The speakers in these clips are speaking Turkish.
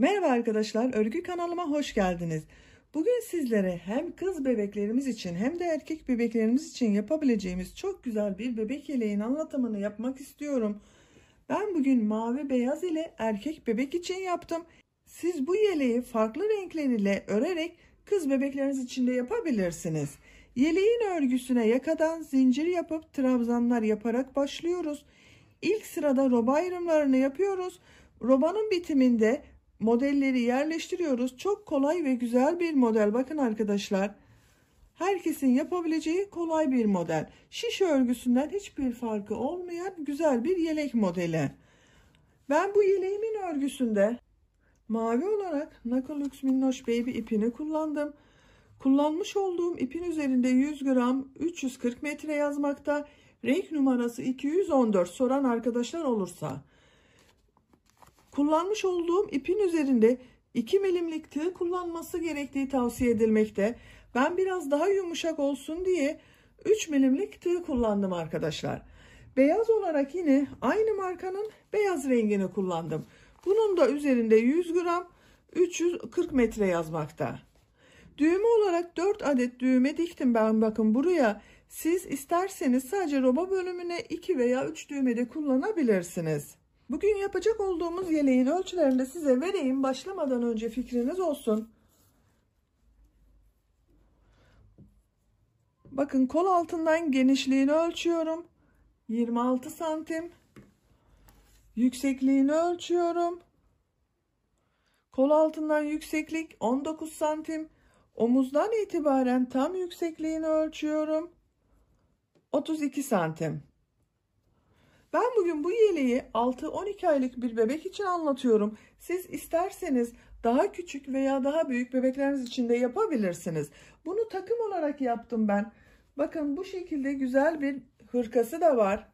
Merhaba arkadaşlar, örgü kanalıma hoş geldiniz. Bugün sizlere hem kız bebeklerimiz için hem de erkek bebeklerimiz için yapabileceğimiz çok güzel bir bebek yeleğin anlatımını yapmak istiyorum. Ben bugün mavi beyaz ile erkek bebek için yaptım. Siz bu yeleği farklı renkler ile örerek kız bebekleriniz için de yapabilirsiniz. Yeleğin örgüsüne yakadan zincir yapıp trabzanlar yaparak başlıyoruz. İlk sırada roba ayrımlarını yapıyoruz. Robanın bitiminde modelleri yerleştiriyoruz. Çok kolay ve güzel bir model. Bakın arkadaşlar. Herkesin yapabileceği kolay bir model. Şiş örgüsünden hiçbir farkı olmayan güzel bir yelek modeli. Ben bu yeleğimin örgüsünde mavi olarak Nakalux Minnoş Baby ipini kullandım. Kullanmış olduğum ipin üzerinde 100 gram 340 metre yazmakta. Renk numarası 214 soran arkadaşlar olursa Kullanmış olduğum ipin üzerinde 2 milimlik tığ kullanması gerektiği tavsiye edilmekte. Ben biraz daha yumuşak olsun diye 3 milimlik tığ kullandım arkadaşlar. Beyaz olarak yine aynı markanın beyaz rengini kullandım. Bunun da üzerinde 100 gram 340 metre yazmakta. Düğme olarak 4 adet düğme diktim ben bakın buraya. Siz isterseniz sadece roba bölümüne 2 veya 3 düğme de kullanabilirsiniz. Bugün yapacak olduğumuz yeleğin ölçülerini de size vereyim. Başlamadan önce fikriniz olsun. Bakın kol altından genişliğini ölçüyorum. 26 santim. Yüksekliğini ölçüyorum. Kol altından yükseklik 19 santim. Omuzdan itibaren tam yüksekliğini ölçüyorum. 32 santim. Ben bugün bu yeleği 6-12 aylık bir bebek için anlatıyorum. Siz isterseniz daha küçük veya daha büyük bebekleriniz için de yapabilirsiniz. Bunu takım olarak yaptım ben. Bakın bu şekilde güzel bir hırkası da var.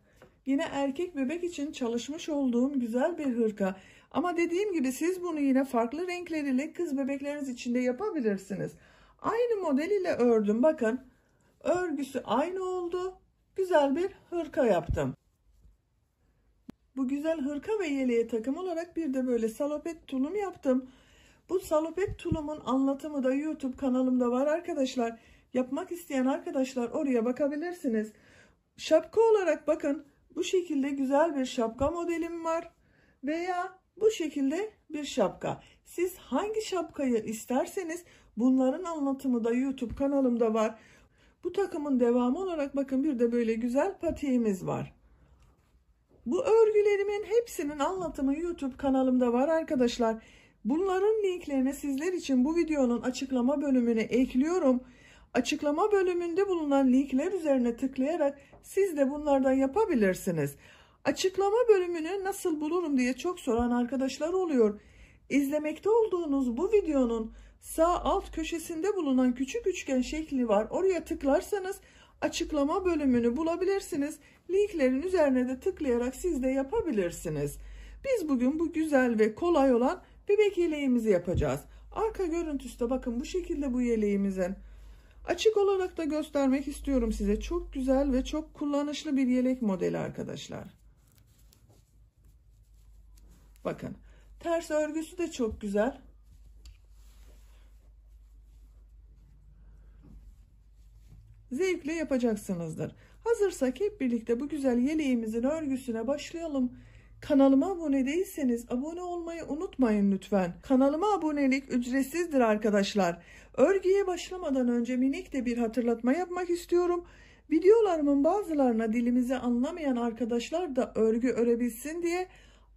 Yine erkek bebek için çalışmış olduğum güzel bir hırka. Ama dediğim gibi siz bunu yine farklı renkleriyle kız bebekleriniz için de yapabilirsiniz. Aynı model ile ördüm bakın. Örgüsü aynı oldu. Güzel bir hırka yaptım. Bu güzel hırka ve yeleğe takım olarak bir de böyle salopet tulum yaptım. Bu salopet tulumun anlatımı da YouTube kanalımda var arkadaşlar. Yapmak isteyen arkadaşlar oraya bakabilirsiniz. Şapka olarak bakın bu şekilde güzel bir şapka modelim var. Veya bu şekilde bir şapka. Siz hangi şapkayı isterseniz bunların anlatımı da YouTube kanalımda var. Bu takımın devamı olarak bakın bir de böyle güzel patiğimiz var. Bu örgülerimin hepsinin anlatımı YouTube kanalımda var arkadaşlar. Bunların linklerini sizler için bu videonun açıklama bölümüne ekliyorum. Açıklama bölümünde bulunan linkler üzerine tıklayarak siz de bunlardan yapabilirsiniz. Açıklama bölümünü nasıl bulurum diye çok soran arkadaşlar oluyor. İzlemekte olduğunuz bu videonun sağ alt köşesinde bulunan küçük üçgen şekli var. Oraya tıklarsanız açıklama bölümünü bulabilirsiniz. Linklerin üzerine de tıklayarak siz de yapabilirsiniz. Biz bugün bu güzel ve kolay olan bebek yeleğimizi yapacağız. Arka görüntüsü de bakın bu şekilde bu yeleğimizin. Açık olarak da göstermek istiyorum size. Çok güzel ve çok kullanışlı bir yelek modeli arkadaşlar. Bakın ters örgüsü de çok güzel. zevkle yapacaksınızdır. Hazırsak hep birlikte bu güzel yeleğimizin örgüsüne başlayalım. Kanalıma abone değilseniz abone olmayı unutmayın lütfen. Kanalıma abonelik ücretsizdir arkadaşlar. Örgüye başlamadan önce minik de bir hatırlatma yapmak istiyorum. Videolarımın bazılarına dilimizi anlamayan arkadaşlar da örgü örebilsin diye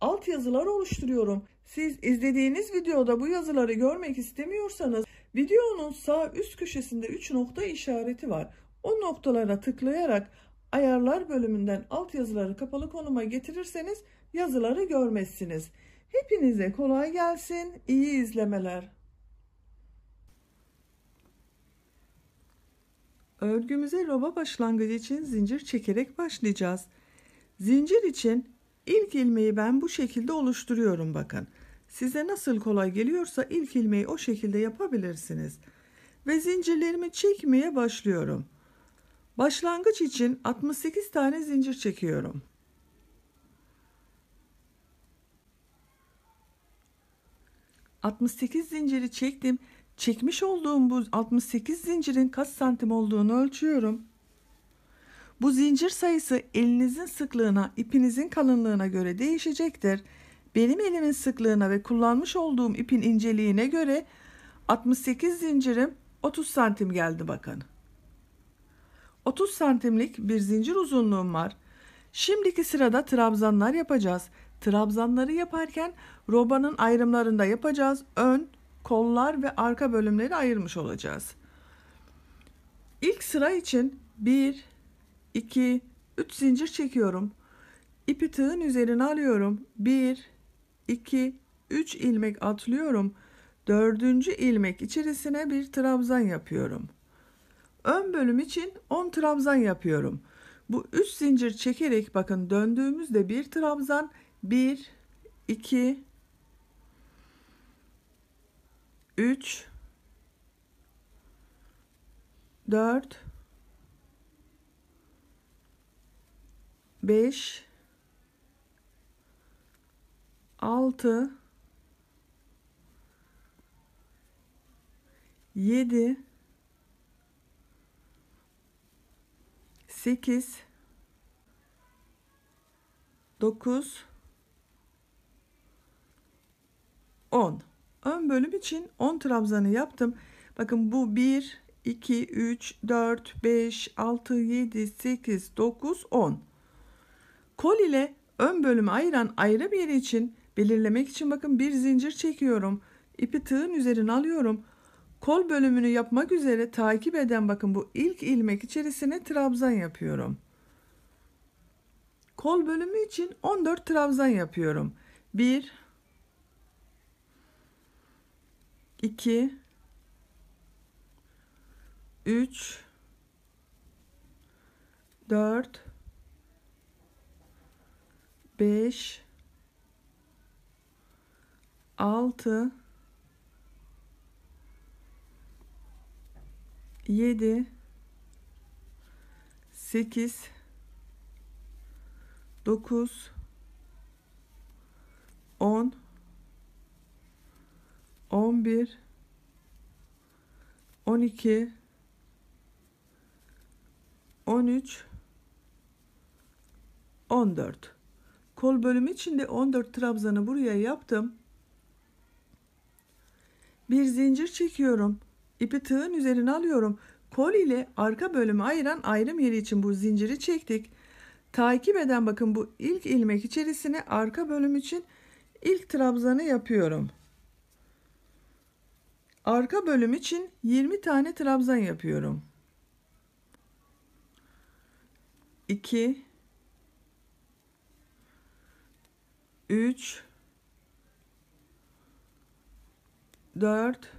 altyazılar oluşturuyorum. Siz izlediğiniz videoda bu yazıları görmek istemiyorsanız videonun sağ üst köşesinde 3 nokta işareti var. O noktalara tıklayarak ayarlar bölümünden alt yazıları kapalı konuma getirirseniz yazıları görmezsiniz. Hepinize kolay gelsin, iyi izlemeler. Örgümüze roba başlangıcı için zincir çekerek başlayacağız. Zincir için ilk ilmeği ben bu şekilde oluşturuyorum bakın. Size nasıl kolay geliyorsa ilk ilmeği o şekilde yapabilirsiniz. Ve zincirlerimi çekmeye başlıyorum. Başlangıç için 68 tane zincir çekiyorum. ...68 zinciri çektim. Çekmiş olduğum bu 68 zincirin kaç santim olduğunu ölçüyorum. Bu zincir sayısı elinizin sıklığına, ipinizin kalınlığına göre değişecektir. Benim elimin sıklığına ve kullanmış olduğum ipin inceliğine göre 68 zincirim 30 santim geldi bakın. 30 santimlik bir zincir uzunluğum var. Şimdiki sırada trabzanlar yapacağız. Trabzanları yaparken robanın ayrımlarında yapacağız. Ön, kollar ve arka bölümleri ayırmış olacağız. İlk sıra için 1, 2, 3 zincir çekiyorum. İpi tığın üzerine alıyorum. 1, 2, 3 ilmek atlıyorum. Dördüncü ilmek içerisine bir trabzan yapıyorum. Ön bölüm için 10 trabzan yapıyorum. Bu 3 zincir çekerek bakın döndüğümüzde bir trabzan 1 2 3 4 5 6 7 8 9 10 ön bölüm için 10 trabzanı yaptım bakın bu 1 2 3 4 5 6 7 8 9 10 kol ile ön bölümü ayıran ayrı bir yeri için belirlemek için bakın bir zincir çekiyorum ipi tığın üzerine alıyorum Kol bölümünü yapmak üzere takip eden bakın bu ilk ilmek içerisine trabzan yapıyorum. Kol bölümü için 14 trabzan yapıyorum. 1 2 3 4 5 6 7 8 9 10 11 12 13 14 kol bölümü içinde 14 trabzanı buraya yaptım bir zincir çekiyorum İpi tığın üzerine alıyorum. Kol ile arka bölümü ayıran ayrım yeri için bu zinciri çektik. Takip eden bakın bu ilk ilmek içerisine arka bölüm için ilk trabzanı yapıyorum. Arka bölüm için 20 tane trabzan yapıyorum. 2 3 4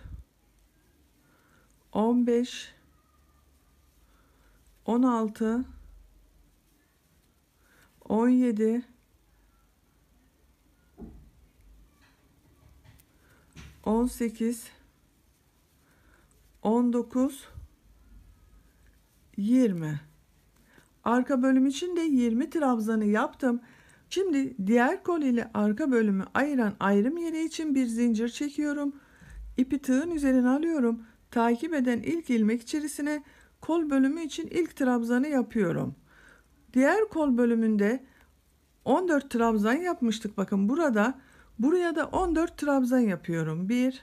15 16 17 18 19 20 Arka bölüm için de 20 trabzanı yaptım. Şimdi diğer kol ile arka bölümü ayıran ayrım yeri için bir zincir çekiyorum. İpi tığın üzerine alıyorum takip eden ilk ilmek içerisine kol bölümü için ilk trabzanı yapıyorum. Diğer kol bölümünde 14 trabzan yapmıştık. Bakın burada buraya da 14 trabzan yapıyorum. 1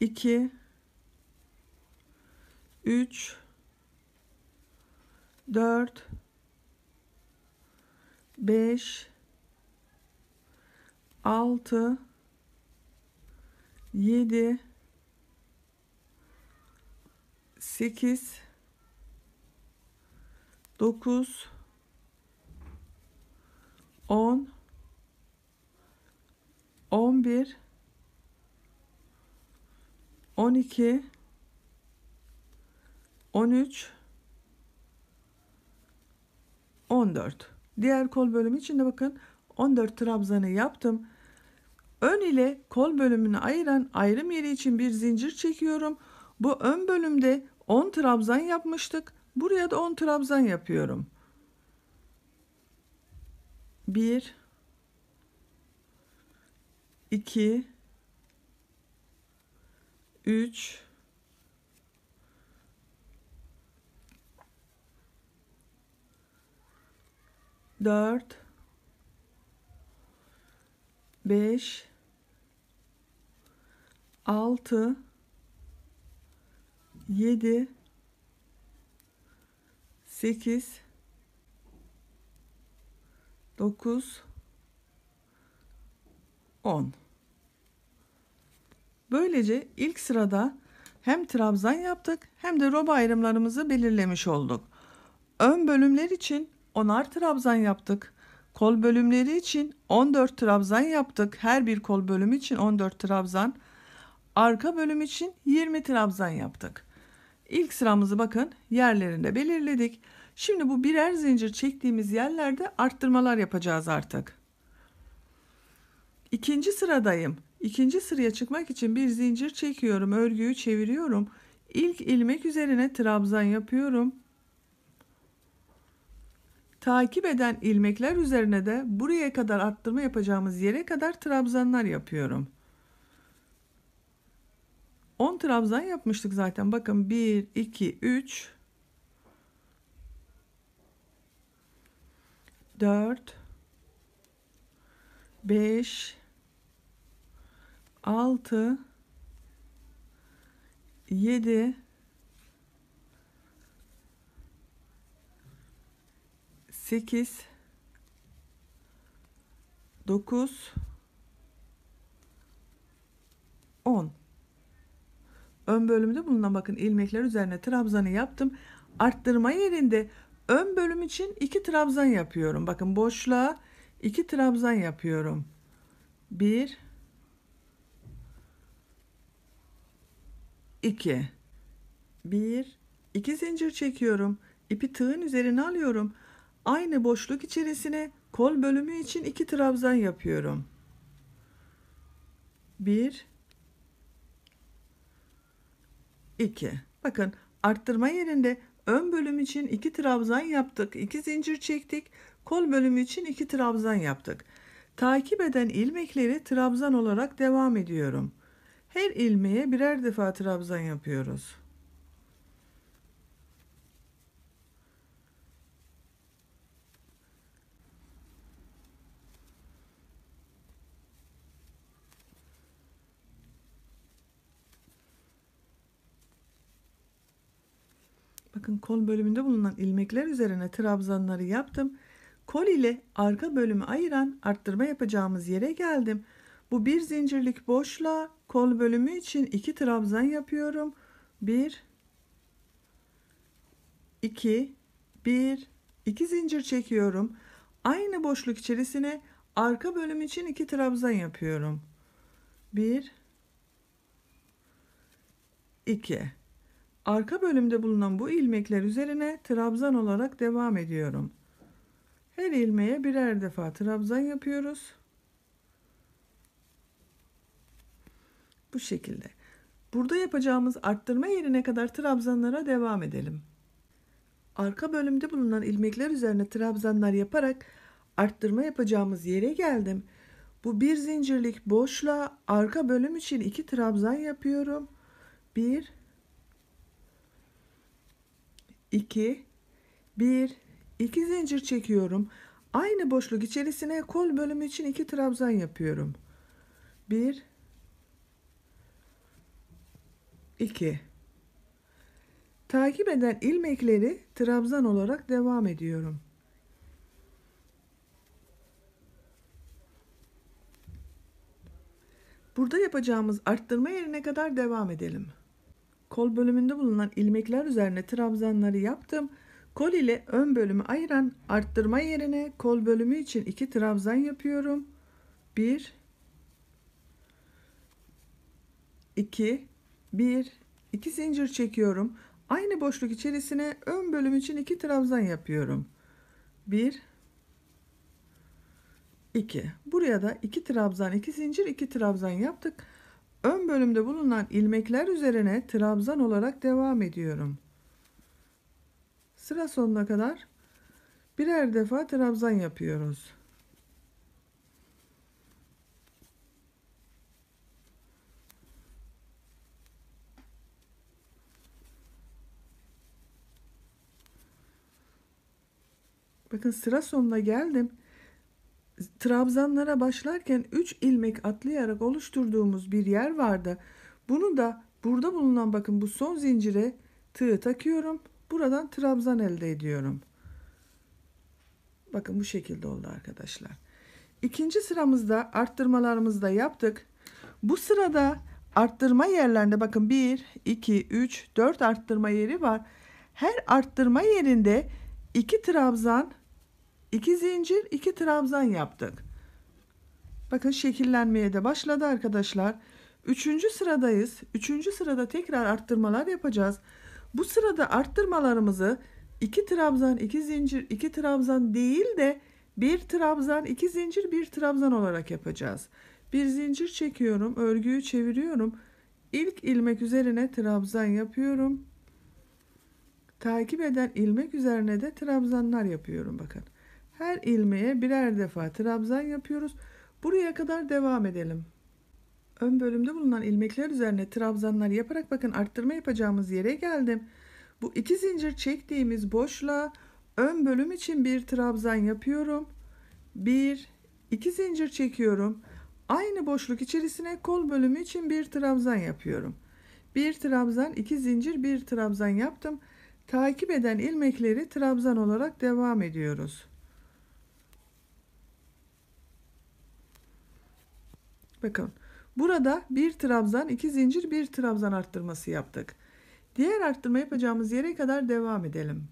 2 3 4 5 6 7 8 9 10 11 12 13 14 diğer kol bölümü için de bakın 14 trabzanı yaptım ön ile kol bölümünü ayıran ayrım yeri için bir zincir çekiyorum bu ön bölümde 10 trabzan yapmıştık. Buraya da 10 trabzan yapıyorum. 1 2 3 4 5 6 7 8 9 10 Böylece ilk sırada hem trabzan yaptık hem de roba ayrımlarımızı belirlemiş olduk. Ön bölümler için 10'ar trabzan yaptık. Kol bölümleri için 14 trabzan yaptık. Her bir kol bölümü için 14 trabzan. Arka bölüm için 20 trabzan yaptık. İlk sıramızı bakın yerlerinde belirledik. Şimdi bu birer zincir çektiğimiz yerlerde arttırmalar yapacağız artık. İkinci sıradayım. İkinci sıraya çıkmak için bir zincir çekiyorum. Örgüyü çeviriyorum. İlk ilmek üzerine trabzan yapıyorum. Takip eden ilmekler üzerine de buraya kadar arttırma yapacağımız yere kadar trabzanlar yapıyorum. 10 trabzan yapmıştık zaten. Bakın 1, 2, 3, 4, 5, 6, 7, 8, 9, 10. Ön bölümde bulunan bakın ilmekler üzerine trabzanı yaptım. Arttırma yerinde ön bölüm için iki trabzan yapıyorum. Bakın boşluğa iki trabzan yapıyorum. Bir, iki, bir, iki zincir çekiyorum. İpi tığın üzerine alıyorum. Aynı boşluk içerisine kol bölümü için iki trabzan yapıyorum. Bir, 2. Bakın arttırma yerinde ön bölüm için 2 trabzan yaptık. 2 zincir çektik. Kol bölümü için 2 trabzan yaptık. Takip eden ilmekleri trabzan olarak devam ediyorum. Her ilmeğe birer defa trabzan yapıyoruz. bakın kol bölümünde bulunan ilmekler üzerine trabzanları yaptım. Kol ile arka bölümü ayıran arttırma yapacağımız yere geldim. Bu bir zincirlik boşluğa kol bölümü için iki trabzan yapıyorum. 1 2 1 2 zincir çekiyorum. Aynı boşluk içerisine arka bölüm için iki trabzan yapıyorum. 1 2 Arka bölümde bulunan bu ilmekler üzerine trabzan olarak devam ediyorum. Her ilmeğe birer defa trabzan yapıyoruz. Bu şekilde. Burada yapacağımız arttırma yerine kadar trabzanlara devam edelim. Arka bölümde bulunan ilmekler üzerine trabzanlar yaparak arttırma yapacağımız yere geldim. Bu bir zincirlik boşluğa arka bölüm için iki trabzan yapıyorum. Bir. 2 1 2 zincir çekiyorum. Aynı boşluk içerisine kol bölümü için 2 trabzan yapıyorum. 1 2 Takip eden ilmekleri trabzan olarak devam ediyorum. Burada yapacağımız arttırma yerine kadar devam edelim kol bölümünde bulunan ilmekler üzerine trabzanları yaptım. Kol ile ön bölümü ayıran arttırma yerine kol bölümü için iki trabzan yapıyorum. 1 2 1 2 zincir çekiyorum. Aynı boşluk içerisine ön bölüm için iki trabzan yapıyorum. 1 2 Buraya da 2 trabzan, 2 zincir, 2 trabzan yaptık. Ön bölümde bulunan ilmekler üzerine trabzan olarak devam ediyorum. Sıra sonuna kadar birer defa trabzan yapıyoruz. Bakın sıra sonuna geldim trabzanlara başlarken 3 ilmek atlayarak oluşturduğumuz bir yer vardı. Bunu da burada bulunan bakın bu son zincire tığ takıyorum. Buradan trabzan elde ediyorum. Bakın bu şekilde oldu arkadaşlar. İkinci sıramızda arttırmalarımızı da yaptık. Bu sırada arttırma yerlerinde bakın 1, 2, 3, 4 arttırma yeri var. Her arttırma yerinde 2 trabzan 2 zincir 2 trabzan yaptık. Bakın şekillenmeye de başladı arkadaşlar. Üçüncü sıradayız. Üçüncü sırada tekrar arttırmalar yapacağız. Bu sırada arttırmalarımızı 2 trabzan 2 zincir 2 trabzan değil de 1 trabzan 2 zincir 1 trabzan olarak yapacağız. Bir zincir çekiyorum. Örgüyü çeviriyorum. İlk ilmek üzerine trabzan yapıyorum. Takip eden ilmek üzerine de trabzanlar yapıyorum bakın. Her ilmeğe birer defa trabzan yapıyoruz. Buraya kadar devam edelim. Ön bölümde bulunan ilmekler üzerine trabzanlar yaparak bakın arttırma yapacağımız yere geldim. Bu iki zincir çektiğimiz boşluğa ön bölüm için bir trabzan yapıyorum. Bir, iki zincir çekiyorum. Aynı boşluk içerisine kol bölümü için bir trabzan yapıyorum. Bir trabzan, iki zincir, bir trabzan yaptım. Takip eden ilmekleri trabzan olarak devam ediyoruz. Bakın burada bir trabzan, iki zincir, bir trabzan arttırması yaptık. Diğer arttırma yapacağımız yere kadar devam edelim.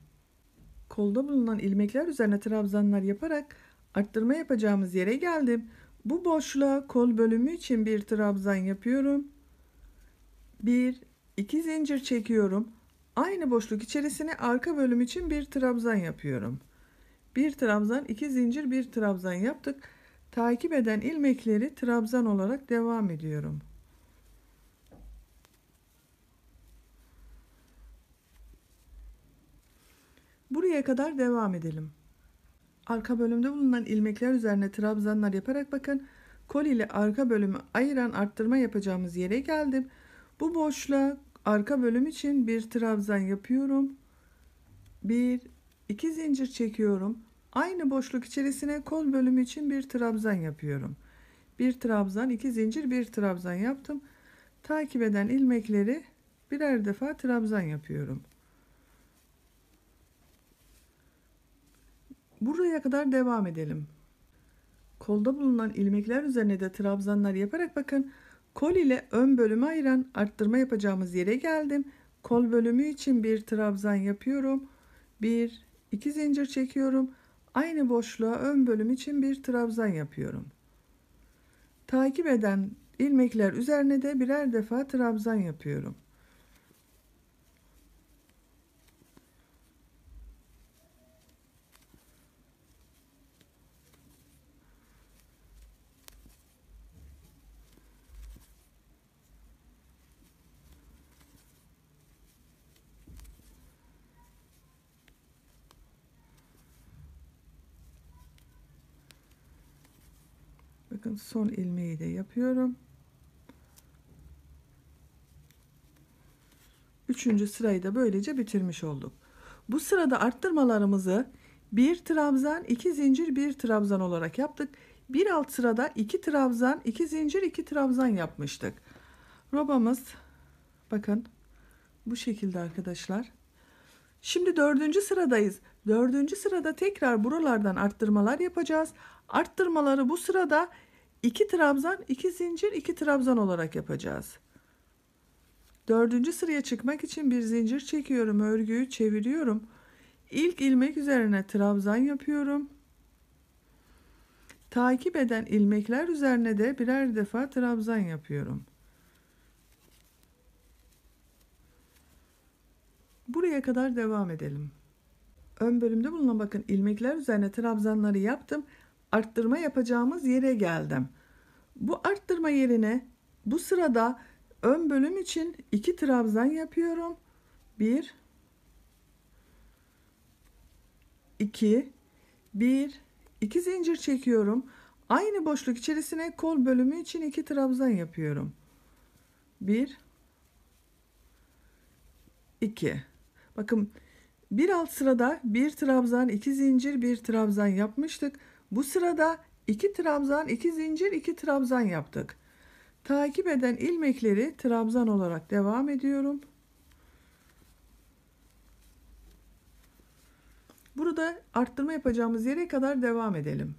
Kolda bulunan ilmekler üzerine trabzanlar yaparak arttırma yapacağımız yere geldim. Bu boşluğa kol bölümü için bir trabzan yapıyorum. Bir, iki zincir çekiyorum. Aynı boşluk içerisine arka bölüm için bir trabzan yapıyorum. Bir trabzan, iki zincir, bir trabzan yaptık. Takip eden ilmekleri trabzan olarak devam ediyorum. Buraya kadar devam edelim. Arka bölümde bulunan ilmekler üzerine trabzanlar yaparak bakın. Kol ile arka bölümü ayıran arttırma yapacağımız yere geldim. Bu boşluğa arka bölüm için bir trabzan yapıyorum. Bir, iki zincir çekiyorum. Aynı boşluk içerisine kol bölümü için bir trabzan yapıyorum. Bir trabzan, iki zincir, bir trabzan yaptım. Takip eden ilmekleri birer defa trabzan yapıyorum. Buraya kadar devam edelim. Kolda bulunan ilmekler üzerine de trabzanlar yaparak bakın. Kol ile ön bölümü ayıran arttırma yapacağımız yere geldim. Kol bölümü için bir trabzan yapıyorum. Bir, iki zincir çekiyorum. Aynı boşluğa ön bölüm için bir trabzan yapıyorum. Takip eden ilmekler üzerine de birer defa trabzan yapıyorum. bakın son ilmeği de yapıyorum üçüncü sırayı da böylece bitirmiş olduk bu sırada arttırmalarımızı bir trabzan iki zincir bir trabzan olarak yaptık bir alt sırada iki trabzan iki zincir iki trabzan yapmıştık robamız bakın bu şekilde arkadaşlar Şimdi dördüncü sıradayız. Dördüncü sırada tekrar buralardan arttırmalar yapacağız. Arttırmaları bu sırada 2 trabzan, 2 zincir, 2 trabzan olarak yapacağız. Dördüncü sıraya çıkmak için bir zincir çekiyorum. Örgüyü çeviriyorum. İlk ilmek üzerine trabzan yapıyorum. Takip eden ilmekler üzerine de birer defa trabzan yapıyorum. Buraya kadar devam edelim. Ön bölümde bulunan bakın ilmekler üzerine trabzanları yaptım arttırma yapacağımız yere geldim. Bu arttırma yerine bu sırada ön bölüm için 2 trabzan yapıyorum. 1 2 1 2 zincir çekiyorum. Aynı boşluk içerisine kol bölümü için 2 trabzan yapıyorum. 1 2 Bakın bir alt sırada bir trabzan, iki zincir, bir trabzan yapmıştık. Bu sırada iki trabzan, iki zincir, iki trabzan yaptık. Takip eden ilmekleri trabzan olarak devam ediyorum. Burada arttırma yapacağımız yere kadar devam edelim.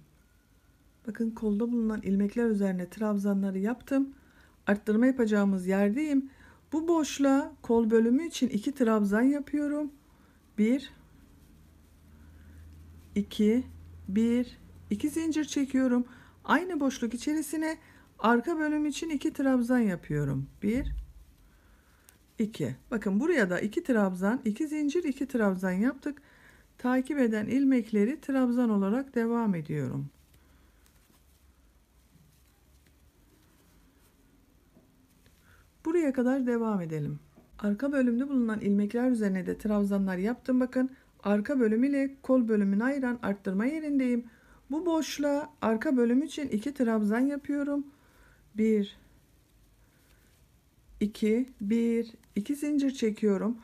Bakın kolda bulunan ilmekler üzerine trabzanları yaptım. Arttırma yapacağımız yerdeyim. Bu boşluğa kol bölümü için iki trabzan yapıyorum. 1 2 1 2 zincir çekiyorum. Aynı boşluk içerisine arka bölüm için 2 trabzan yapıyorum. 1 2. Bakın buraya da 2 trabzan, 2 zincir, 2 trabzan yaptık. Takip eden ilmekleri trabzan olarak devam ediyorum. Buraya kadar devam edelim. Arka bölümde bulunan ilmekler üzerine de trabzanlar yaptım. Bakın arka bölüm ile kol bölümünü ayıran arttırma yerindeyim. Bu boşluğa arka bölüm için iki trabzan yapıyorum. 1 2 1 2 zincir çekiyorum.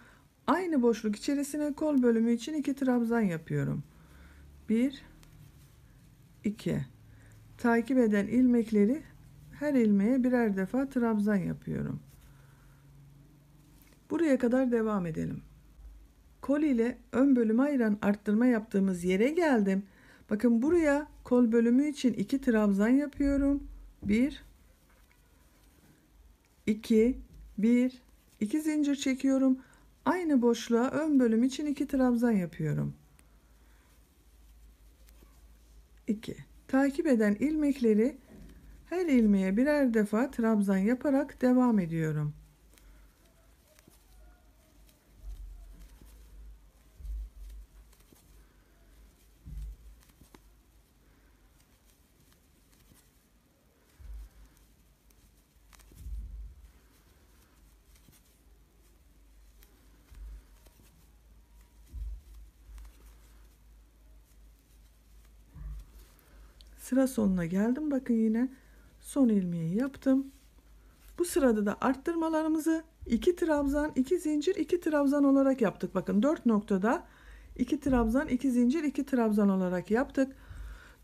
Aynı boşluk içerisine kol bölümü için iki trabzan yapıyorum. 1 2 Takip eden ilmekleri her ilmeğe birer defa trabzan yapıyorum. Buraya kadar devam edelim. Kol ile ön bölümü ayıran arttırma yaptığımız yere geldim. Bakın buraya kol bölümü için iki trabzan yapıyorum. Bir, iki, bir, iki zincir çekiyorum. Aynı boşluğa ön bölüm için iki trabzan yapıyorum. 2. Takip eden ilmekleri her ilmeğe birer defa trabzan yaparak devam ediyorum. sıra sonuna geldim. Bakın yine son ilmeği yaptım. Bu sırada da arttırmalarımızı 2 trabzan, 2 zincir, 2 trabzan olarak yaptık. Bakın 4 noktada 2 trabzan, 2 zincir, 2 trabzan olarak yaptık.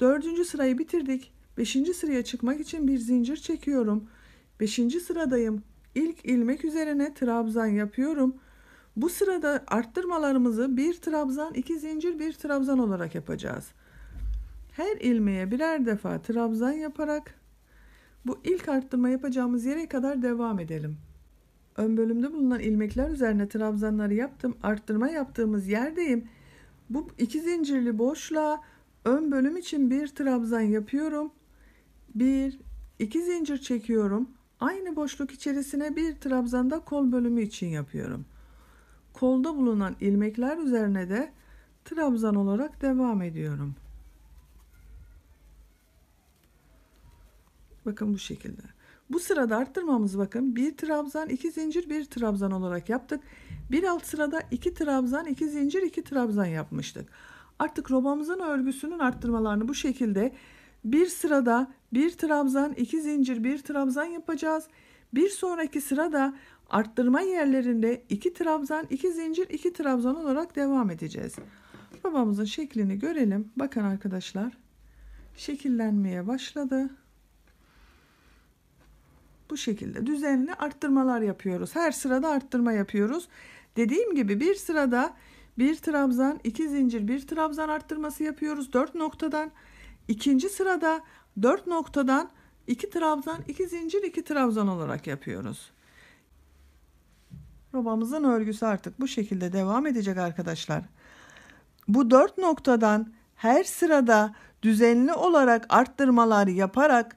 4. sırayı bitirdik. 5. sıraya çıkmak için bir zincir çekiyorum. 5. sıradayım. İlk ilmek üzerine trabzan yapıyorum. Bu sırada arttırmalarımızı bir trabzan, iki zincir, bir trabzan olarak yapacağız. Her ilmeğe birer defa trabzan yaparak bu ilk arttırma yapacağımız yere kadar devam edelim. Ön bölümde bulunan ilmekler üzerine trabzanları yaptım. Arttırma yaptığımız yerdeyim. Bu iki zincirli boşluğa ön bölüm için bir trabzan yapıyorum. Bir, iki zincir çekiyorum. Aynı boşluk içerisine bir trabzan da kol bölümü için yapıyorum. Kolda bulunan ilmekler üzerine de trabzan olarak devam ediyorum. Bakın bu şekilde. Bu sırada arttırmamız bakın bir trabzan iki zincir bir trabzan olarak yaptık. Bir alt sırada iki trabzan iki zincir iki trabzan yapmıştık. Artık robamızın örgüsünün arttırmalarını bu şekilde bir sırada bir trabzan iki zincir bir trabzan yapacağız. Bir sonraki sırada arttırma yerlerinde iki trabzan iki zincir iki trabzan olarak devam edeceğiz. Robamızın şeklini görelim. Bakın arkadaşlar şekillenmeye başladı. Bu şekilde düzenli arttırmalar yapıyoruz. Her sırada arttırma yapıyoruz. Dediğim gibi bir sırada bir trabzan, iki zincir, bir trabzan arttırması yapıyoruz. Dört noktadan ikinci sırada dört noktadan iki trabzan, iki zincir, iki trabzan olarak yapıyoruz. Robamızın örgüsü artık bu şekilde devam edecek arkadaşlar. Bu dört noktadan her sırada düzenli olarak arttırmalar yaparak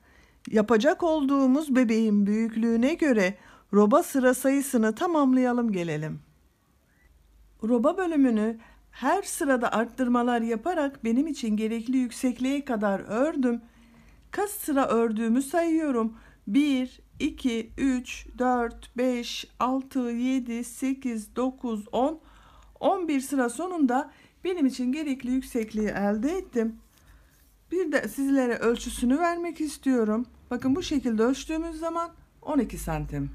Yapacak olduğumuz bebeğin büyüklüğüne göre roba sıra sayısını tamamlayalım gelelim. Roba bölümünü her sırada arttırmalar yaparak benim için gerekli yüksekliğe kadar ördüm. Kaç sıra ördüğümü sayıyorum. 1, 2, 3, 4, 5, 6, 7, 8, 9, 10, 11 sıra sonunda benim için gerekli yüksekliği elde ettim. Bir de sizlere ölçüsünü vermek istiyorum. Bakın bu şekilde ölçtüğümüz zaman 12 santim.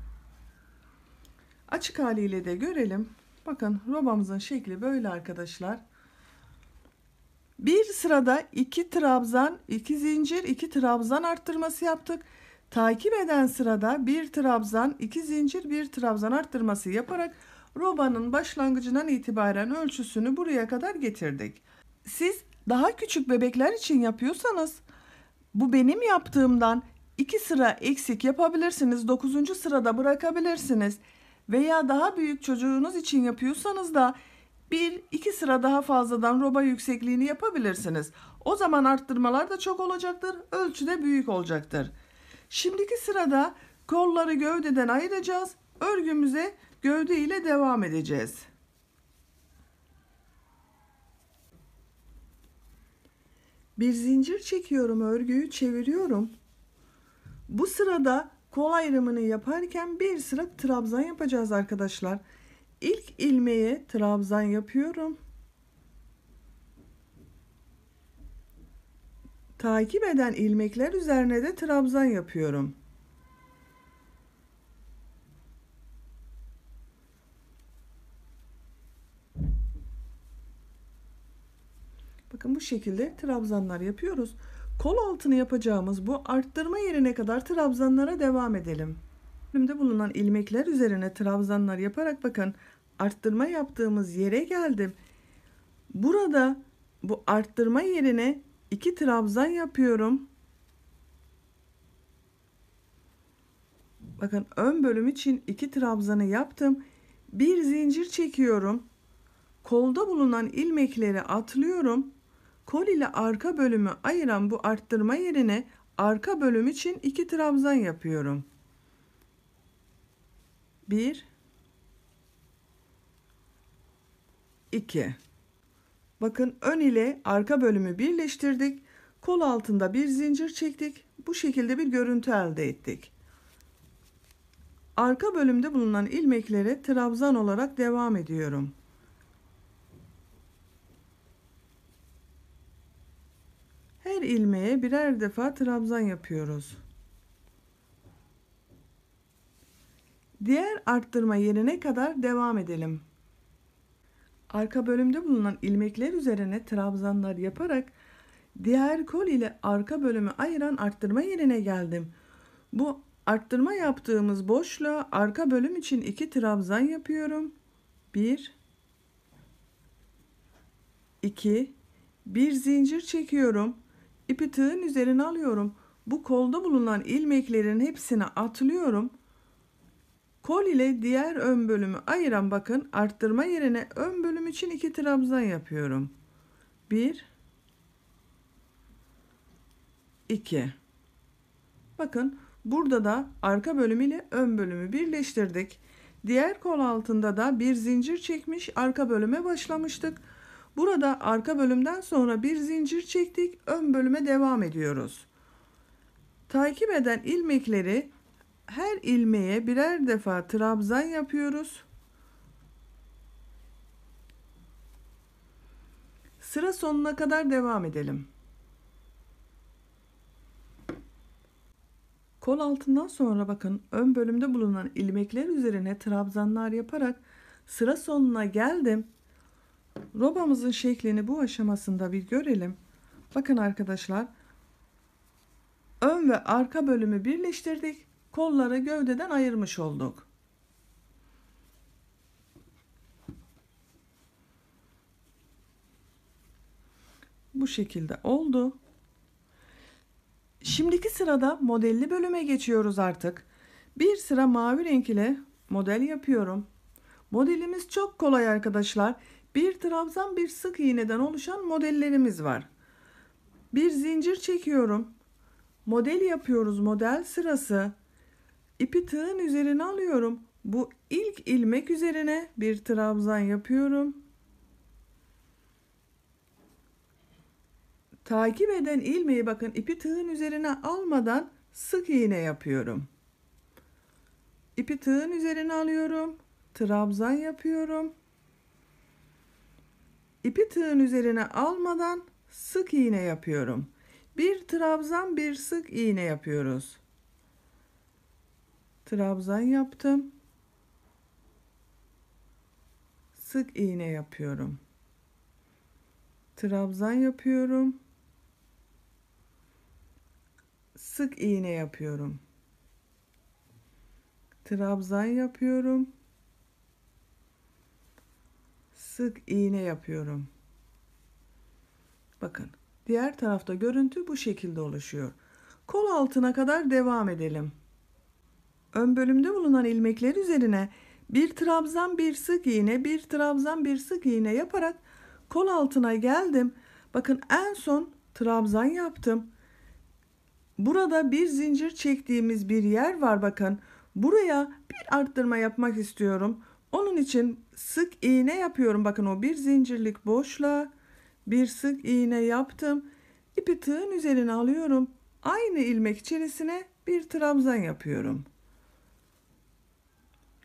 Açık haliyle de görelim. Bakın robamızın şekli böyle arkadaşlar. Bir sırada iki trabzan, iki zincir, iki trabzan arttırması yaptık. Takip eden sırada bir trabzan, iki zincir, bir trabzan arttırması yaparak robanın başlangıcından itibaren ölçüsünü buraya kadar getirdik. Siz daha küçük bebekler için yapıyorsanız bu benim yaptığımdan 2 sıra eksik yapabilirsiniz. 9. sırada bırakabilirsiniz. Veya daha büyük çocuğunuz için yapıyorsanız da 1-2 sıra daha fazladan roba yüksekliğini yapabilirsiniz. O zaman arttırmalar da çok olacaktır. Ölçü de büyük olacaktır. Şimdiki sırada kolları gövdeden ayıracağız. Örgümüze gövde ile devam edeceğiz. Bir zincir çekiyorum, örgüyü çeviriyorum. Bu sırada kol ayrımını yaparken bir sıra trabzan yapacağız arkadaşlar. İlk ilmeğe trabzan yapıyorum. Takip eden ilmekler üzerine de trabzan yapıyorum. Bakın bu şekilde trabzanlar yapıyoruz. Kol altını yapacağımız bu arttırma yerine kadar trabzanlara devam edelim. Bölümde bulunan ilmekler üzerine trabzanlar yaparak bakın arttırma yaptığımız yere geldim. Burada bu arttırma yerine iki trabzan yapıyorum. Bakın ön bölüm için iki trabzanı yaptım. Bir zincir çekiyorum. Kolda bulunan ilmekleri atlıyorum kol ile arka bölümü ayıran bu arttırma yerine arka bölüm için iki trabzan yapıyorum. 1 2 Bakın ön ile arka bölümü birleştirdik. Kol altında bir zincir çektik. Bu şekilde bir görüntü elde ettik. Arka bölümde bulunan ilmeklere trabzan olarak devam ediyorum. Her ilmeğe birer defa trabzan yapıyoruz. Diğer arttırma yerine kadar devam edelim. Arka bölümde bulunan ilmekler üzerine trabzanlar yaparak diğer kol ile arka bölümü ayıran arttırma yerine geldim. Bu arttırma yaptığımız boşluğa arka bölüm için iki trabzan yapıyorum. 1 2 bir zincir çekiyorum. İpi tığın üzerine alıyorum. Bu kolda bulunan ilmeklerin hepsini atlıyorum. Kol ile diğer ön bölümü ayıran bakın arttırma yerine ön bölüm için iki trabzan yapıyorum. 1 2 Bakın burada da arka bölüm ile ön bölümü birleştirdik. Diğer kol altında da bir zincir çekmiş arka bölüme başlamıştık. Burada arka bölümden sonra bir zincir çektik. Ön bölüme devam ediyoruz. Takip eden ilmekleri her ilmeğe birer defa trabzan yapıyoruz. Sıra sonuna kadar devam edelim. Kol altından sonra bakın ön bölümde bulunan ilmekler üzerine trabzanlar yaparak sıra sonuna geldim. Robamızın şeklini bu aşamasında bir görelim. Bakın arkadaşlar. Ön ve arka bölümü birleştirdik. Kolları gövdeden ayırmış olduk. Bu şekilde oldu. Şimdiki sırada modelli bölüme geçiyoruz artık. Bir sıra mavi renk ile model yapıyorum. Modelimiz çok kolay arkadaşlar. Bir trabzan bir sık iğneden oluşan modellerimiz var. Bir zincir çekiyorum. Model yapıyoruz model sırası. İpi tığın üzerine alıyorum. Bu ilk ilmek üzerine bir trabzan yapıyorum. Takip eden ilmeği bakın ipi tığın üzerine almadan sık iğne yapıyorum. İpi tığın üzerine alıyorum. Trabzan yapıyorum. İpi tığın üzerine almadan sık iğne yapıyorum. Bir trabzan bir sık iğne yapıyoruz. Trabzan yaptım. Sık iğne yapıyorum. Trabzan yapıyorum. Sık iğne yapıyorum. Trabzan yapıyorum sık iğne yapıyorum. Bakın diğer tarafta görüntü bu şekilde oluşuyor. Kol altına kadar devam edelim. Ön bölümde bulunan ilmekler üzerine bir trabzan bir sık iğne bir trabzan bir sık iğne yaparak kol altına geldim. Bakın en son trabzan yaptım. Burada bir zincir çektiğimiz bir yer var bakın. Buraya bir arttırma yapmak istiyorum. Onun için sık iğne yapıyorum. Bakın o bir zincirlik boşluğa bir sık iğne yaptım. İpi tığın üzerine alıyorum. Aynı ilmek içerisine bir trabzan yapıyorum.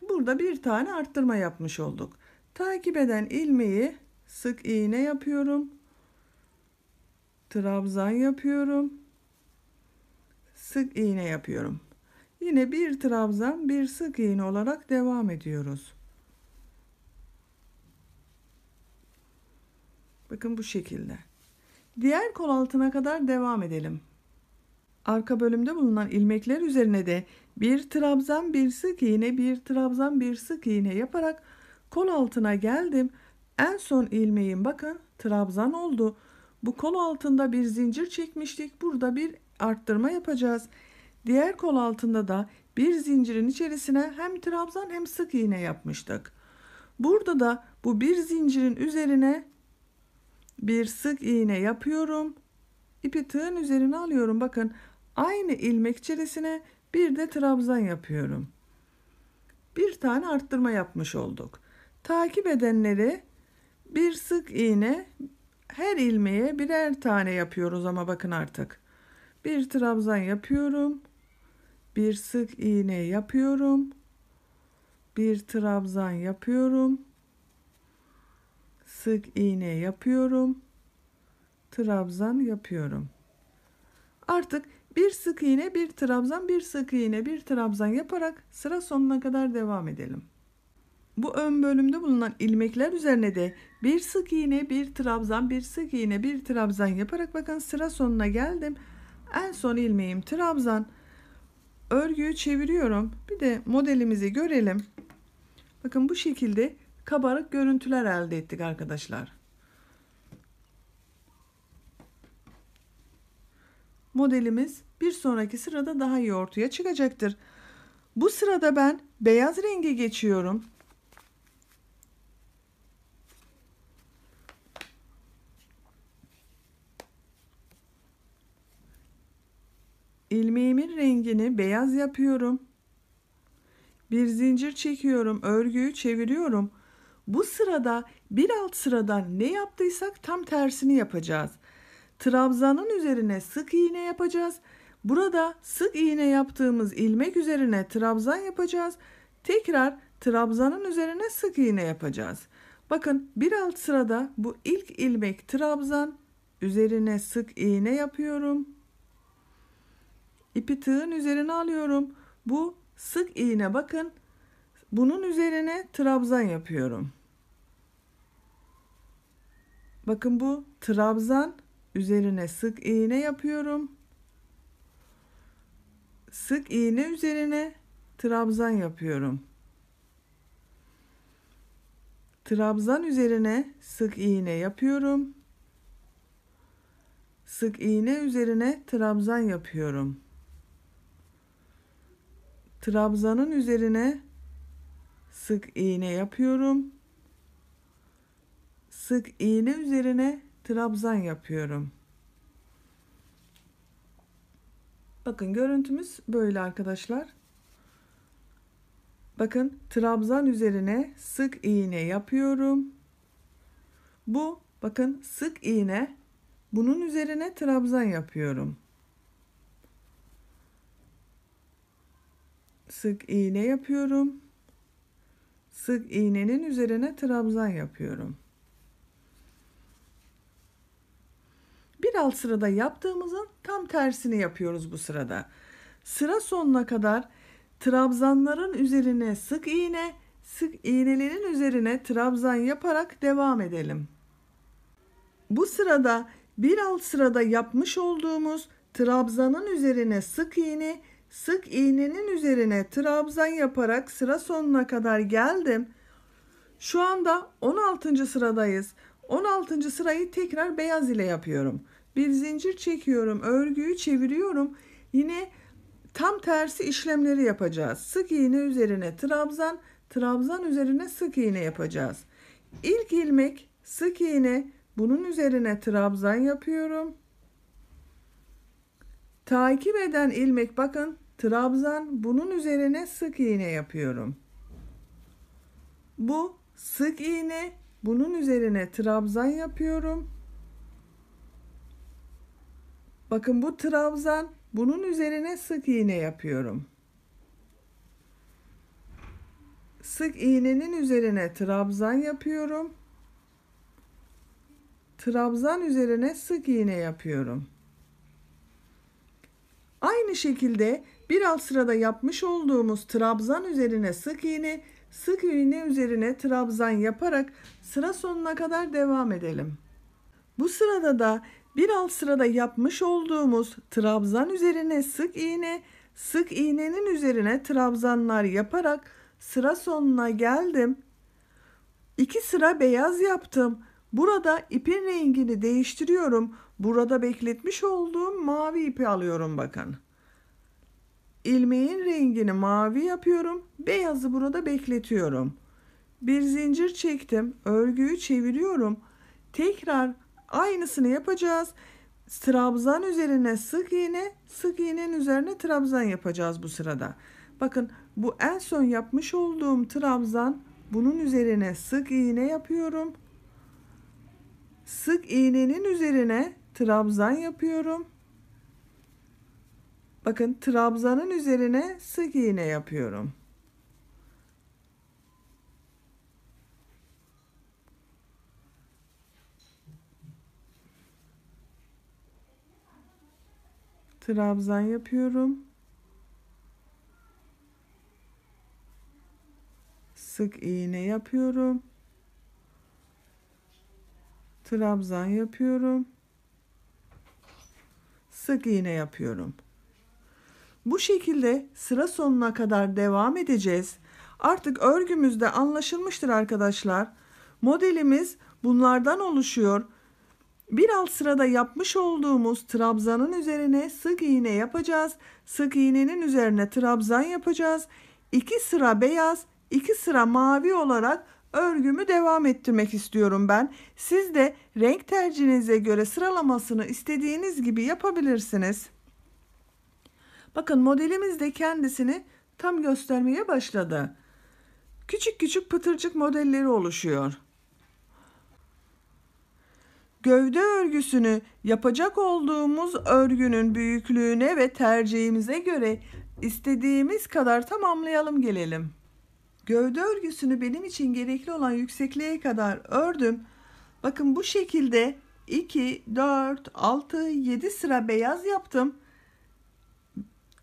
Burada bir tane arttırma yapmış olduk. Takip eden ilmeği sık iğne yapıyorum. Trabzan yapıyorum. Sık iğne yapıyorum. Yine bir trabzan bir sık iğne olarak devam ediyoruz. Bakın bu şekilde. Diğer kol altına kadar devam edelim. Arka bölümde bulunan ilmekler üzerine de bir trabzan bir sık iğne bir trabzan bir sık iğne yaparak kol altına geldim. En son ilmeğim bakın trabzan oldu. Bu kol altında bir zincir çekmiştik. Burada bir arttırma yapacağız. Diğer kol altında da bir zincirin içerisine hem trabzan hem sık iğne yapmıştık. Burada da bu bir zincirin üzerine bir sık iğne yapıyorum. İpi tığın üzerine alıyorum. Bakın aynı ilmek içerisine bir de trabzan yapıyorum. Bir tane arttırma yapmış olduk. Takip edenleri bir sık iğne her ilmeğe birer tane yapıyoruz ama bakın artık. Bir trabzan yapıyorum. Bir sık iğne yapıyorum. Bir trabzan yapıyorum sık iğne yapıyorum. Trabzan yapıyorum. Artık bir sık iğne, bir trabzan, bir sık iğne, bir trabzan yaparak sıra sonuna kadar devam edelim. Bu ön bölümde bulunan ilmekler üzerine de bir sık iğne, bir trabzan, bir sık iğne, bir trabzan yaparak bakın sıra sonuna geldim. En son ilmeğim trabzan. Örgüyü çeviriyorum. Bir de modelimizi görelim. Bakın bu şekilde kabarık görüntüler elde ettik arkadaşlar. Modelimiz bir sonraki sırada daha iyi ortaya çıkacaktır. Bu sırada ben beyaz rengi geçiyorum. ilmeğimin rengini beyaz yapıyorum. Bir zincir çekiyorum, örgüyü çeviriyorum. Bu sırada bir alt sıradan ne yaptıysak tam tersini yapacağız. Trabzanın üzerine sık iğne yapacağız. Burada sık iğne yaptığımız ilmek üzerine trabzan yapacağız. Tekrar trabzanın üzerine sık iğne yapacağız. Bakın bir alt sırada bu ilk ilmek trabzan üzerine sık iğne yapıyorum. İpi tığın üzerine alıyorum. Bu sık iğne bakın. Bunun üzerine trabzan yapıyorum. Bakın bu trabzan üzerine sık iğne yapıyorum. Sık iğne üzerine trabzan yapıyorum. Trabzan üzerine sık iğne yapıyorum. Sık iğne üzerine trabzan yapıyorum. Trabzanın üzerine sık iğne yapıyorum sık iğne üzerine trabzan yapıyorum. Bakın görüntümüz böyle arkadaşlar. Bakın trabzan üzerine sık iğne yapıyorum. Bu bakın sık iğne bunun üzerine trabzan yapıyorum. Sık iğne yapıyorum. Sık iğnenin üzerine trabzan yapıyorum. bir alt sırada yaptığımızın tam tersini yapıyoruz bu sırada. Sıra sonuna kadar trabzanların üzerine sık iğne, sık iğnelerin üzerine trabzan yaparak devam edelim. Bu sırada bir alt sırada yapmış olduğumuz trabzanın üzerine sık iğne, sık iğnenin üzerine trabzan yaparak sıra sonuna kadar geldim. Şu anda 16. sıradayız. 16. sırayı tekrar beyaz ile yapıyorum bir zincir çekiyorum, örgüyü çeviriyorum. Yine tam tersi işlemleri yapacağız. Sık iğne üzerine trabzan, trabzan üzerine sık iğne yapacağız. İlk ilmek sık iğne, bunun üzerine trabzan yapıyorum. Takip eden ilmek bakın trabzan, bunun üzerine sık iğne yapıyorum. Bu sık iğne, bunun üzerine trabzan yapıyorum. Bakın bu trabzan. Bunun üzerine sık iğne yapıyorum. Sık iğnenin üzerine trabzan yapıyorum. Trabzan üzerine sık iğne yapıyorum. Aynı şekilde bir alt sırada yapmış olduğumuz trabzan üzerine sık iğne, sık iğne üzerine trabzan yaparak sıra sonuna kadar devam edelim. Bu sırada da bir alt sırada yapmış olduğumuz trabzan üzerine sık iğne, sık iğnenin üzerine trabzanlar yaparak sıra sonuna geldim. İki sıra beyaz yaptım. Burada ipin rengini değiştiriyorum. Burada bekletmiş olduğum mavi ipi alıyorum bakın. İlmeğin rengini mavi yapıyorum. Beyazı burada bekletiyorum. Bir zincir çektim. Örgüyü çeviriyorum. Tekrar Aynısını yapacağız. Trabzan üzerine sık iğne, sık iğnenin üzerine trabzan yapacağız bu sırada. Bakın bu en son yapmış olduğum trabzan bunun üzerine sık iğne yapıyorum. Sık iğnenin üzerine trabzan yapıyorum. Bakın trabzanın üzerine sık iğne yapıyorum. trabzan yapıyorum. Sık iğne yapıyorum. Trabzan yapıyorum. Sık iğne yapıyorum. Bu şekilde sıra sonuna kadar devam edeceğiz. Artık örgümüzde anlaşılmıştır arkadaşlar. Modelimiz bunlardan oluşuyor. Bir alt sırada yapmış olduğumuz trabzanın üzerine sık iğne yapacağız. Sık iğnenin üzerine trabzan yapacağız. 2 sıra beyaz, 2 sıra mavi olarak örgümü devam ettirmek istiyorum ben. Siz de renk tercihinize göre sıralamasını istediğiniz gibi yapabilirsiniz. Bakın modelimiz de kendisini tam göstermeye başladı. Küçük küçük pıtırcık modelleri oluşuyor. Gövde örgüsünü yapacak olduğumuz örgünün büyüklüğüne ve tercihimize göre istediğimiz kadar tamamlayalım gelelim. Gövde örgüsünü benim için gerekli olan yüksekliğe kadar ördüm. Bakın bu şekilde 2, 4, 6, 7 sıra beyaz yaptım.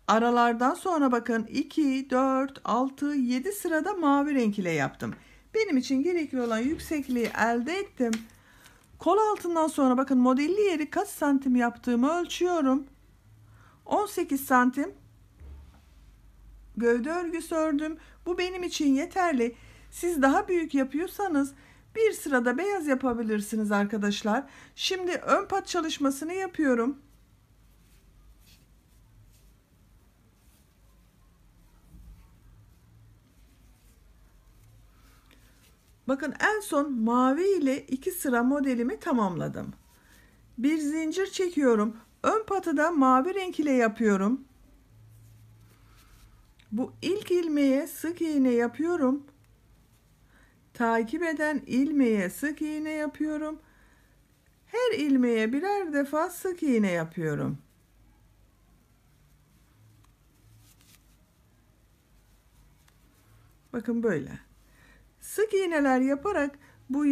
Aralardan sonra bakın 2, 4, 6, 7 sırada mavi renk ile yaptım. Benim için gerekli olan yüksekliği elde ettim. Kol altından sonra bakın modelli yeri kaç santim yaptığımı ölçüyorum. 18 santim gövde örgüsü ördüm. Bu benim için yeterli. Siz daha büyük yapıyorsanız bir sırada beyaz yapabilirsiniz arkadaşlar. Şimdi ön pat çalışmasını yapıyorum. Bakın en son mavi ile iki sıra modelimi tamamladım. Bir zincir çekiyorum. Ön patıda mavi renk ile yapıyorum. Bu ilk ilmeğe sık iğne yapıyorum. Takip eden ilmeğe sık iğne yapıyorum. Her ilmeğe birer defa sık iğne yapıyorum. Bakın böyle. Sık iğneler yaparak bu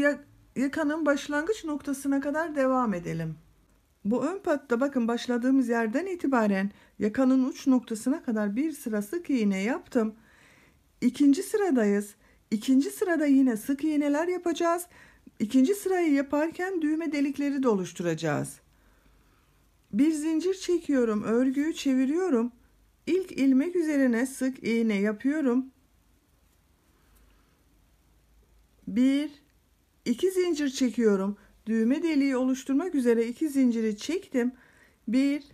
yakanın başlangıç noktasına kadar devam edelim. Bu ön patta bakın başladığımız yerden itibaren yakanın uç noktasına kadar bir sıra sık iğne yaptım. İkinci sıradayız. İkinci sırada yine sık iğneler yapacağız. İkinci sırayı yaparken düğme delikleri de oluşturacağız. Bir zincir çekiyorum, örgüyü çeviriyorum. İlk ilmek üzerine sık iğne yapıyorum. 1 2 zincir çekiyorum. Düğme deliği oluşturmak üzere 2 zinciri çektim. 1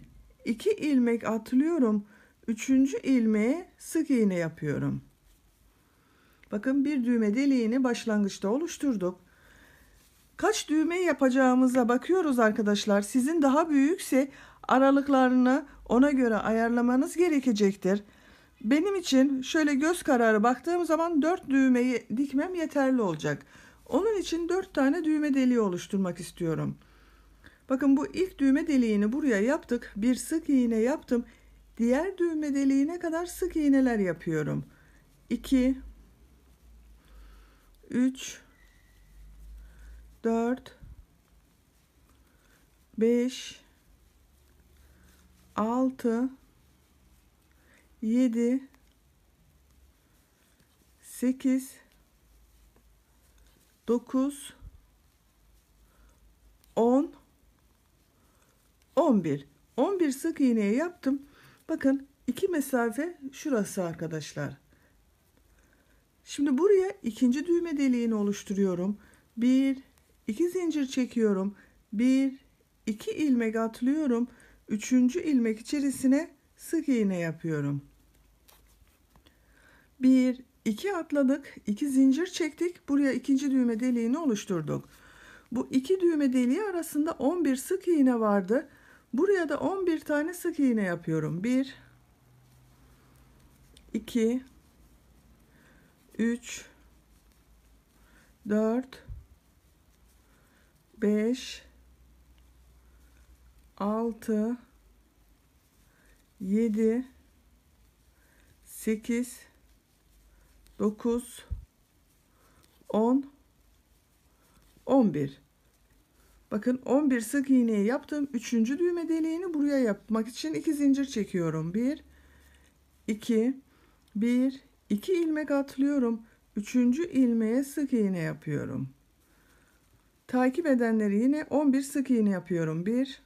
2 ilmek atlıyorum. 3. ilmeğe sık iğne yapıyorum. Bakın bir düğme deliğini başlangıçta oluşturduk. Kaç düğme yapacağımıza bakıyoruz arkadaşlar. Sizin daha büyükse aralıklarını ona göre ayarlamanız gerekecektir. Benim için şöyle göz kararı baktığım zaman 4 düğmeyi dikmem yeterli olacak. Onun için 4 tane düğme deliği oluşturmak istiyorum. Bakın bu ilk düğme deliğini buraya yaptık. Bir sık iğne yaptım. Diğer düğme deliğine kadar sık iğneler yapıyorum. 2 3 4 5 6 7 8 9 10 11 11 sık iğneye yaptım. Bakın iki mesafe şurası arkadaşlar. Şimdi buraya ikinci düğme deliğini oluşturuyorum. 1 2 zincir çekiyorum. 1 2 ilmek atlıyorum. Üçüncü ilmek içerisine sık iğne yapıyorum. 1, 2 atladık, 2 zincir çektik. Buraya ikinci düğme deliğini oluşturduk. Bu iki düğme deliği arasında 11 sık iğne vardı. Buraya da 11 tane sık iğne yapıyorum. 1 2 3 4 5 6 7 8 9 10 11 Bakın 11 sık iğneyi yaptım. 3. düğme deliğini buraya yapmak için 2 zincir çekiyorum. 1 2 1 2 ilmek atlıyorum. 3. ilmeğe sık iğne yapıyorum. Takip edenleri yine 11 sık iğne yapıyorum. 1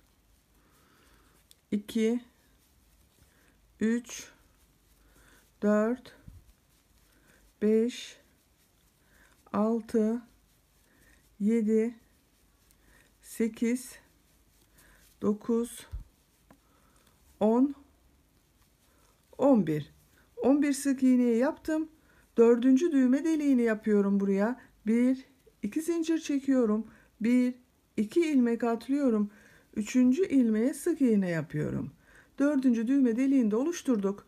2 3 4 5 6 7 8 9 10 11 11 sık iğneyi yaptım. Dördüncü düğme deliğini yapıyorum buraya. 1 2 zincir çekiyorum. 1 2 ilmek atlıyorum. Üçüncü ilmeğe sık iğne yapıyorum. Dördüncü düğme deliğinde oluşturduk.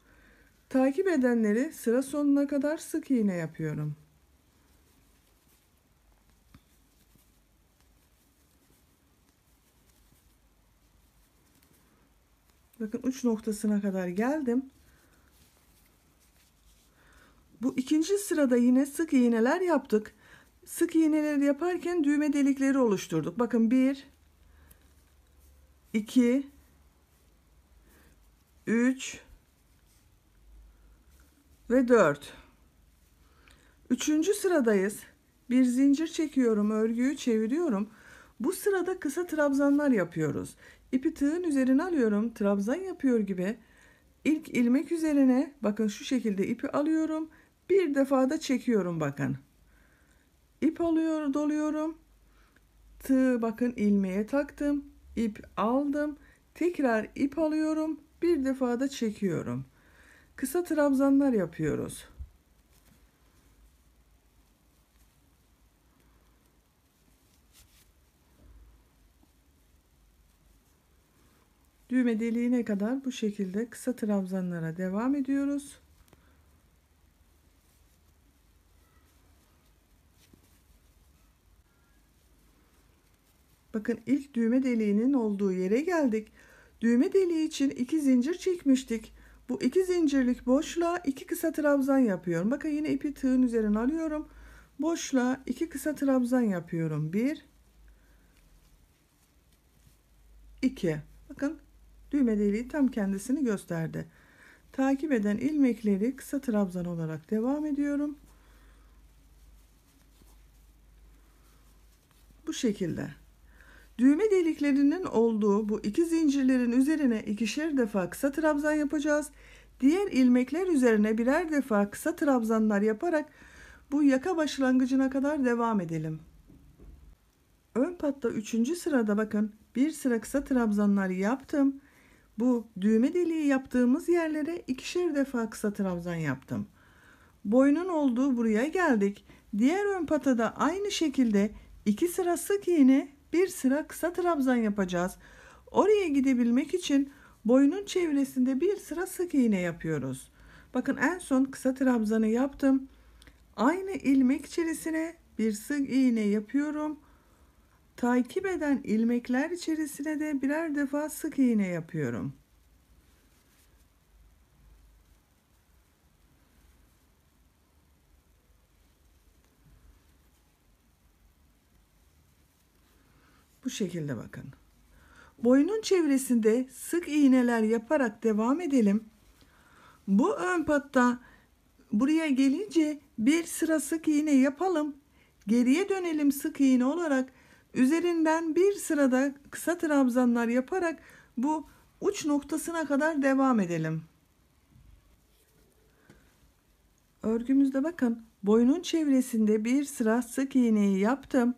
Takip edenleri sıra sonuna kadar sık iğne yapıyorum. Bakın uç noktasına kadar geldim. Bu ikinci sırada yine sık iğneler yaptık. Sık iğneleri yaparken düğme delikleri oluşturduk. Bakın 1 2 3 ve 4. Üçüncü sıradayız. Bir zincir çekiyorum, örgüyü çeviriyorum. Bu sırada kısa trabzanlar yapıyoruz. İpi tığın üzerine alıyorum, trabzan yapıyor gibi. İlk ilmek üzerine bakın şu şekilde ipi alıyorum. Bir defada çekiyorum bakın. İp alıyor, doluyorum. Tığ bakın ilmeğe taktım. İp aldım. Tekrar ip alıyorum. Bir defada çekiyorum kısa trabzanlar yapıyoruz. Düğme deliğine kadar bu şekilde kısa trabzanlara devam ediyoruz. Bakın ilk düğme deliğinin olduğu yere geldik. Düğme deliği için iki zincir çekmiştik. Bu iki zincirlik boşluğa iki kısa trabzan yapıyorum. Bakın yine ipi tığın üzerine alıyorum. Boşluğa iki kısa trabzan yapıyorum. Bir, iki. Bakın düğme deliği tam kendisini gösterdi. Takip eden ilmekleri kısa trabzan olarak devam ediyorum. Bu şekilde. Düğme deliklerinin olduğu bu iki zincirlerin üzerine ikişer defa kısa trabzan yapacağız. Diğer ilmekler üzerine birer defa kısa trabzanlar yaparak bu yaka başlangıcına kadar devam edelim. Ön patta 3. sırada bakın bir sıra kısa trabzanlar yaptım. Bu düğme deliği yaptığımız yerlere ikişer defa kısa trabzan yaptım. Boynun olduğu buraya geldik. Diğer ön patada aynı şekilde iki sıra sık iğne bir sıra kısa trabzan yapacağız. Oraya gidebilmek için boyunun çevresinde bir sıra sık iğne yapıyoruz. Bakın en son kısa trabzanı yaptım. Aynı ilmek içerisine bir sık iğne yapıyorum. Takip eden ilmekler içerisine de birer defa sık iğne yapıyorum. Bu şekilde bakın. Boyunun çevresinde sık iğneler yaparak devam edelim. Bu ön patta buraya gelince bir sıra sık iğne yapalım. Geriye dönelim sık iğne olarak üzerinden bir sırada kısa trabzanlar yaparak bu uç noktasına kadar devam edelim. Örgümüzde bakın boynun çevresinde bir sıra sık iğneyi yaptım.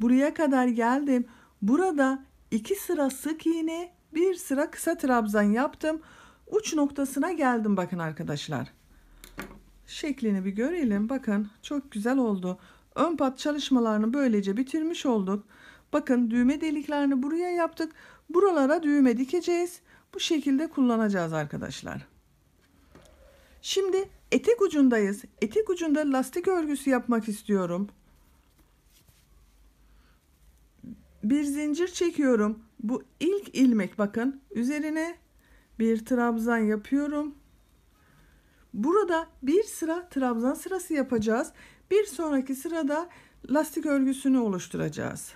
Buraya kadar geldim. Burada iki sıra sık iğne, bir sıra kısa trabzan yaptım. Uç noktasına geldim bakın arkadaşlar. Şeklini bir görelim. Bakın çok güzel oldu. Ön pat çalışmalarını böylece bitirmiş olduk. Bakın düğme deliklerini buraya yaptık. Buralara düğme dikeceğiz. Bu şekilde kullanacağız arkadaşlar. Şimdi etek ucundayız. Etek ucunda lastik örgüsü yapmak istiyorum. bir zincir çekiyorum. Bu ilk ilmek bakın üzerine bir trabzan yapıyorum. Burada bir sıra trabzan sırası yapacağız. Bir sonraki sırada lastik örgüsünü oluşturacağız.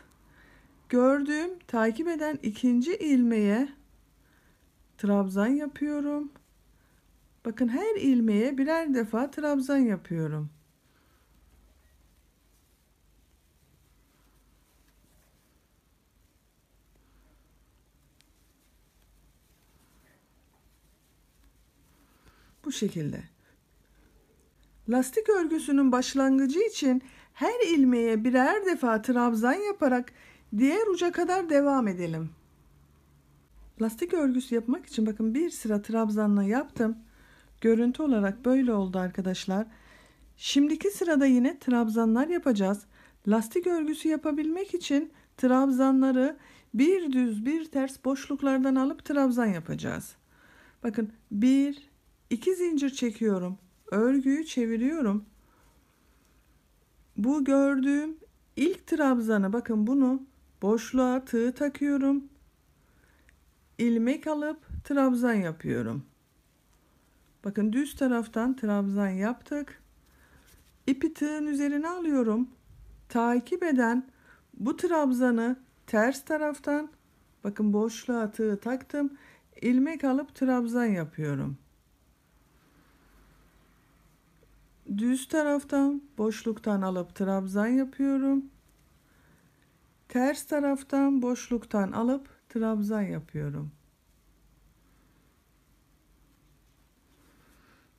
Gördüğüm takip eden ikinci ilmeğe trabzan yapıyorum. Bakın her ilmeğe birer defa trabzan yapıyorum. bu şekilde. Lastik örgüsünün başlangıcı için her ilmeğe birer defa trabzan yaparak diğer uca kadar devam edelim. Lastik örgüsü yapmak için bakın bir sıra trabzanla yaptım. Görüntü olarak böyle oldu arkadaşlar. Şimdiki sırada yine trabzanlar yapacağız. Lastik örgüsü yapabilmek için trabzanları bir düz bir ters boşluklardan alıp trabzan yapacağız. Bakın 1 2 zincir çekiyorum. Örgüyü çeviriyorum. Bu gördüğüm ilk trabzanı bakın bunu boşluğa tığ takıyorum. ilmek alıp trabzan yapıyorum. Bakın düz taraftan trabzan yaptık. İpi tığın üzerine alıyorum. Takip eden bu trabzanı ters taraftan bakın boşluğa tığı taktım. ilmek alıp trabzan yapıyorum. düz taraftan boşluktan alıp trabzan yapıyorum. Ters taraftan boşluktan alıp trabzan yapıyorum.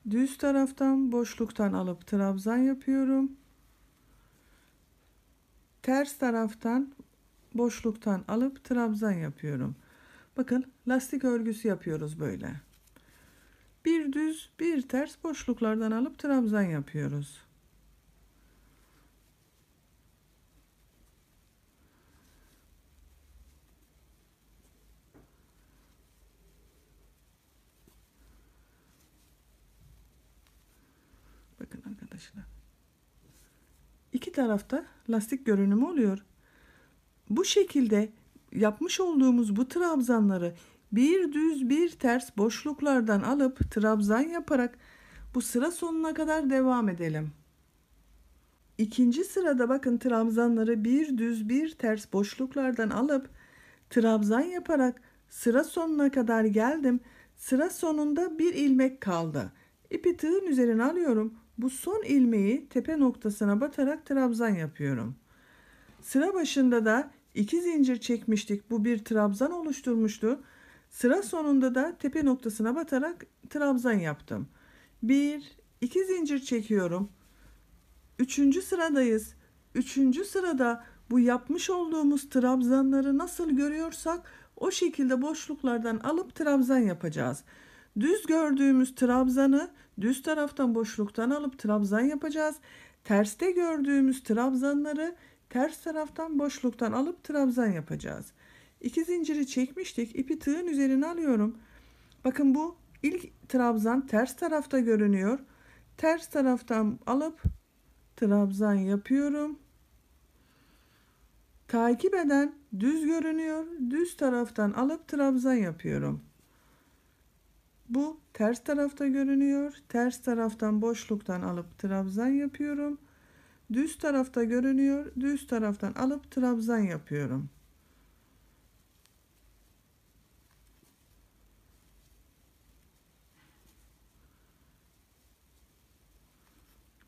Düz taraftan boşluktan alıp trabzan yapıyorum. Ters taraftan boşluktan alıp trabzan yapıyorum. Bakın lastik örgüsü yapıyoruz böyle bir düz bir ters boşluklardan alıp trabzan yapıyoruz. Bakın arkadaşlar. İki tarafta lastik görünümü oluyor. Bu şekilde yapmış olduğumuz bu trabzanları bir düz bir ters boşluklardan alıp trabzan yaparak bu sıra sonuna kadar devam edelim. İkinci sırada bakın trabzanları bir düz bir ters boşluklardan alıp trabzan yaparak sıra sonuna kadar geldim. Sıra sonunda bir ilmek kaldı. İpi tığın üzerine alıyorum. Bu son ilmeği tepe noktasına batarak trabzan yapıyorum. Sıra başında da iki zincir çekmiştik. Bu bir trabzan oluşturmuştu. Sıra sonunda da tepe noktasına batarak trabzan yaptım. 1 2 zincir çekiyorum. 3. sıradayız. 3. sırada bu yapmış olduğumuz trabzanları nasıl görüyorsak o şekilde boşluklardan alıp trabzan yapacağız. Düz gördüğümüz trabzanı düz taraftan boşluktan alıp trabzan yapacağız. Terste gördüğümüz trabzanları ters taraftan boşluktan alıp trabzan yapacağız. İki zinciri çekmiştik. İpi tığın üzerine alıyorum. Bakın bu ilk trabzan ters tarafta görünüyor. Ters taraftan alıp trabzan yapıyorum. Takip eden düz görünüyor. Düz taraftan alıp trabzan yapıyorum. Bu ters tarafta görünüyor. Ters taraftan boşluktan alıp trabzan yapıyorum. Düz tarafta görünüyor. Düz taraftan alıp trabzan yapıyorum.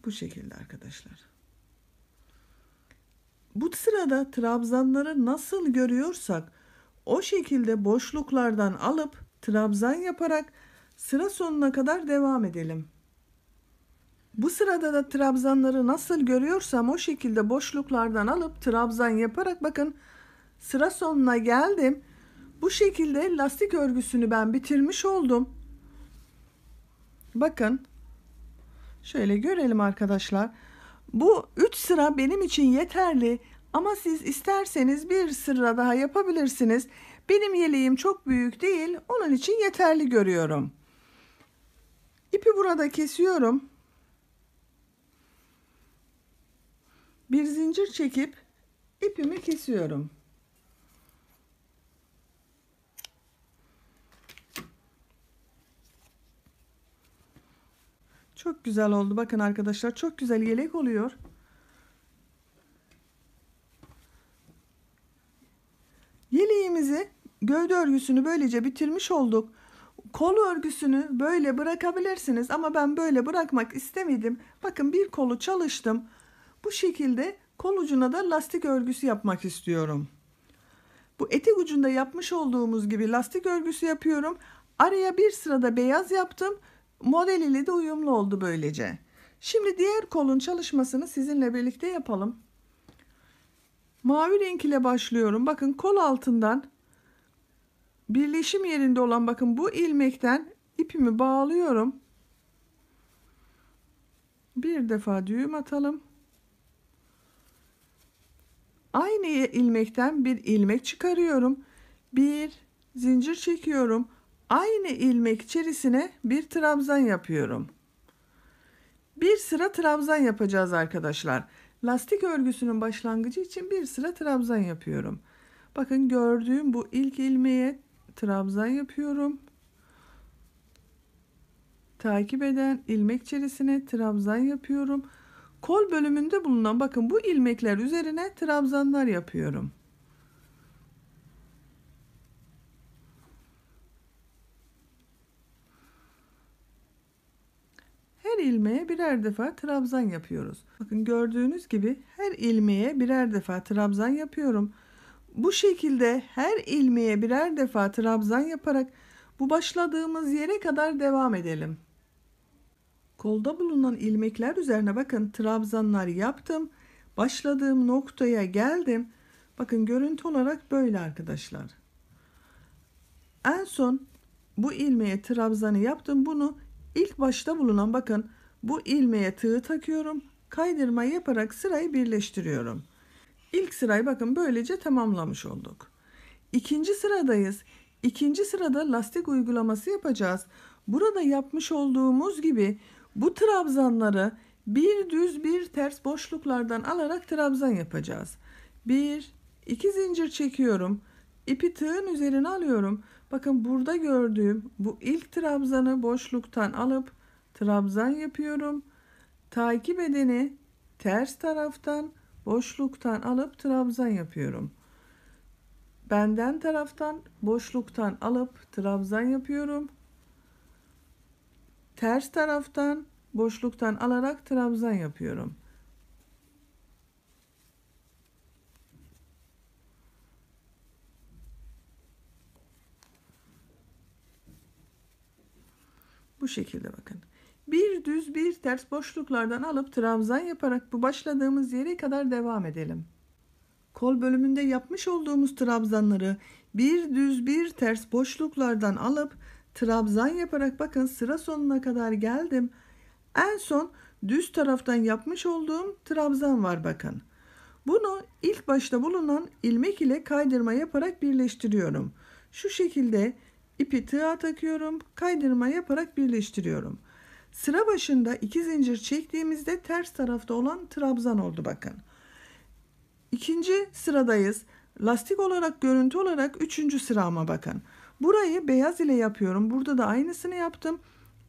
Bu şekilde arkadaşlar. Bu sırada trabzanları nasıl görüyorsak o şekilde boşluklardan alıp trabzan yaparak sıra sonuna kadar devam edelim. Bu sırada da trabzanları nasıl görüyorsam o şekilde boşluklardan alıp trabzan yaparak bakın sıra sonuna geldim. Bu şekilde lastik örgüsünü ben bitirmiş oldum. Bakın Şöyle görelim arkadaşlar. Bu 3 sıra benim için yeterli ama siz isterseniz bir sıra daha yapabilirsiniz. Benim yeleğim çok büyük değil. Onun için yeterli görüyorum. İpi burada kesiyorum. Bir zincir çekip ipimi kesiyorum. Çok güzel oldu. Bakın arkadaşlar çok güzel yelek oluyor. Yeleğimizi gövde örgüsünü böylece bitirmiş olduk. Kol örgüsünü böyle bırakabilirsiniz ama ben böyle bırakmak istemedim. Bakın bir kolu çalıştım. Bu şekilde kol ucuna da lastik örgüsü yapmak istiyorum. Bu etek ucunda yapmış olduğumuz gibi lastik örgüsü yapıyorum. Araya bir sırada beyaz yaptım. Modeliyle de uyumlu oldu böylece. Şimdi diğer kolun çalışmasını sizinle birlikte yapalım. Mavi renk ile başlıyorum. Bakın kol altından birleşim yerinde olan bakın bu ilmekten ipimi bağlıyorum. Bir defa düğüm atalım. Aynı ilmekten bir ilmek çıkarıyorum. Bir zincir çekiyorum. Aynı ilmek içerisine bir trabzan yapıyorum. Bir sıra trabzan yapacağız arkadaşlar. Lastik örgüsünün başlangıcı için bir sıra trabzan yapıyorum. Bakın gördüğüm bu ilk ilmeğe trabzan yapıyorum. Takip eden ilmek içerisine trabzan yapıyorum. Kol bölümünde bulunan bakın bu ilmekler üzerine trabzanlar yapıyorum. her ilmeğe birer defa trabzan yapıyoruz. Bakın gördüğünüz gibi her ilmeğe birer defa trabzan yapıyorum. Bu şekilde her ilmeğe birer defa trabzan yaparak bu başladığımız yere kadar devam edelim. Kolda bulunan ilmekler üzerine bakın trabzanlar yaptım. Başladığım noktaya geldim. Bakın görüntü olarak böyle arkadaşlar. En son bu ilmeğe trabzanı yaptım. Bunu İlk başta bulunan bakın bu ilmeğe tığ takıyorum. Kaydırma yaparak sırayı birleştiriyorum. İlk sırayı bakın böylece tamamlamış olduk. İkinci sıradayız. İkinci sırada lastik uygulaması yapacağız. Burada yapmış olduğumuz gibi bu trabzanları bir düz bir ters boşluklardan alarak trabzan yapacağız. Bir, iki zincir çekiyorum. ipi tığın üzerine alıyorum. Bakın burada gördüğüm bu ilk trabzanı boşluktan alıp trabzan yapıyorum. Takip edeni ters taraftan boşluktan alıp trabzan yapıyorum. Benden taraftan boşluktan alıp trabzan yapıyorum. Ters taraftan boşluktan alarak trabzan yapıyorum. Bu şekilde bakın. Bir düz bir ters boşluklardan alıp trabzan yaparak bu başladığımız yere kadar devam edelim. Kol bölümünde yapmış olduğumuz trabzanları bir düz bir ters boşluklardan alıp trabzan yaparak bakın sıra sonuna kadar geldim. En son düz taraftan yapmış olduğum trabzan var bakın. Bunu ilk başta bulunan ilmek ile kaydırma yaparak birleştiriyorum. Şu şekilde İpi tığa takıyorum. Kaydırma yaparak birleştiriyorum. Sıra başında iki zincir çektiğimizde ters tarafta olan trabzan oldu bakın. İkinci sıradayız. Lastik olarak görüntü olarak üçüncü sırama bakın. Burayı beyaz ile yapıyorum. Burada da aynısını yaptım.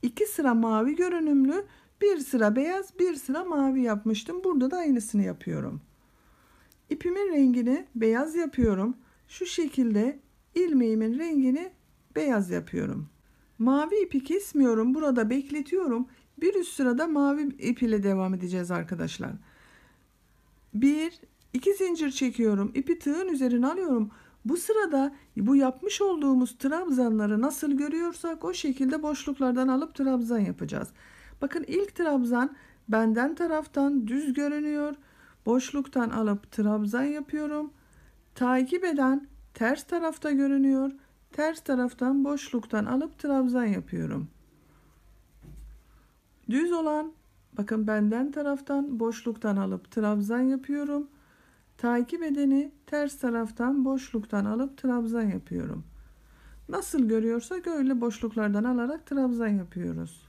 İki sıra mavi görünümlü, bir sıra beyaz, bir sıra mavi yapmıştım. Burada da aynısını yapıyorum. İpimin rengini beyaz yapıyorum. Şu şekilde ilmeğimin rengini beyaz yapıyorum. Mavi ipi kesmiyorum. Burada bekletiyorum. Bir üst sırada mavi ip ile devam edeceğiz arkadaşlar. 1 2 zincir çekiyorum. İpi tığın üzerine alıyorum. Bu sırada bu yapmış olduğumuz trabzanları nasıl görüyorsak o şekilde boşluklardan alıp trabzan yapacağız. Bakın ilk trabzan benden taraftan düz görünüyor. Boşluktan alıp trabzan yapıyorum. Takip eden ters tarafta görünüyor. Ters taraftan boşluktan alıp trabzan yapıyorum. Düz olan bakın benden taraftan boşluktan alıp trabzan yapıyorum. Takip edeni ters taraftan boşluktan alıp trabzan yapıyorum. Nasıl görüyorsak öyle boşluklardan alarak trabzan yapıyoruz.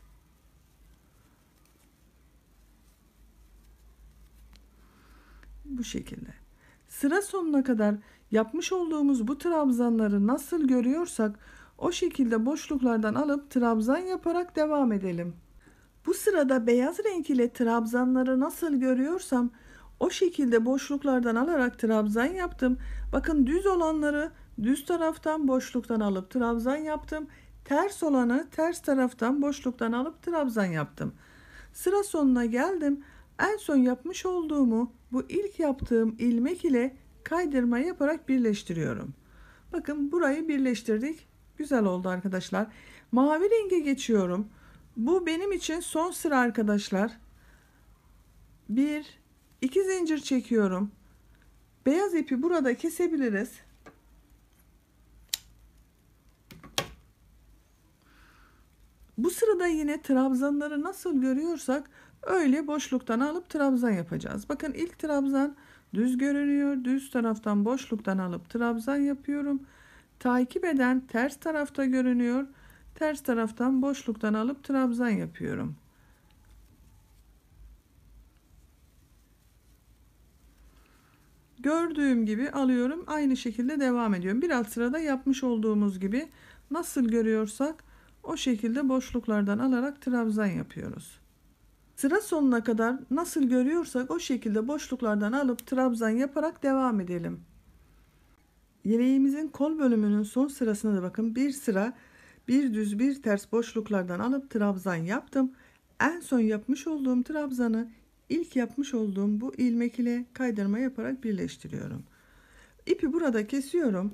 Bu şekilde. Sıra sonuna kadar Yapmış olduğumuz bu trabzanları nasıl görüyorsak o şekilde boşluklardan alıp trabzan yaparak devam edelim. Bu sırada beyaz renk ile trabzanları nasıl görüyorsam o şekilde boşluklardan alarak trabzan yaptım. Bakın düz olanları düz taraftan boşluktan alıp trabzan yaptım. Ters olanı ters taraftan boşluktan alıp trabzan yaptım. Sıra sonuna geldim. En son yapmış olduğumu bu ilk yaptığım ilmek ile kaydırma yaparak birleştiriyorum. Bakın burayı birleştirdik. Güzel oldu arkadaşlar. Mavi renge geçiyorum. Bu benim için son sıra arkadaşlar. Bir, iki zincir çekiyorum. Beyaz ipi burada kesebiliriz. Bu sırada yine trabzanları nasıl görüyorsak öyle boşluktan alıp trabzan yapacağız. Bakın ilk trabzan düz görünüyor. Düz taraftan boşluktan alıp trabzan yapıyorum. Takip eden ters tarafta görünüyor. Ters taraftan boşluktan alıp trabzan yapıyorum. Gördüğüm gibi alıyorum. Aynı şekilde devam ediyorum. Bir alt sırada yapmış olduğumuz gibi nasıl görüyorsak o şekilde boşluklardan alarak trabzan yapıyoruz. Sıra sonuna kadar nasıl görüyorsak o şekilde boşluklardan alıp trabzan yaparak devam edelim. Yeleğimizin kol bölümünün son sırasına da bakın. Bir sıra bir düz bir ters boşluklardan alıp trabzan yaptım. En son yapmış olduğum trabzanı ilk yapmış olduğum bu ilmek ile kaydırma yaparak birleştiriyorum. İpi burada kesiyorum.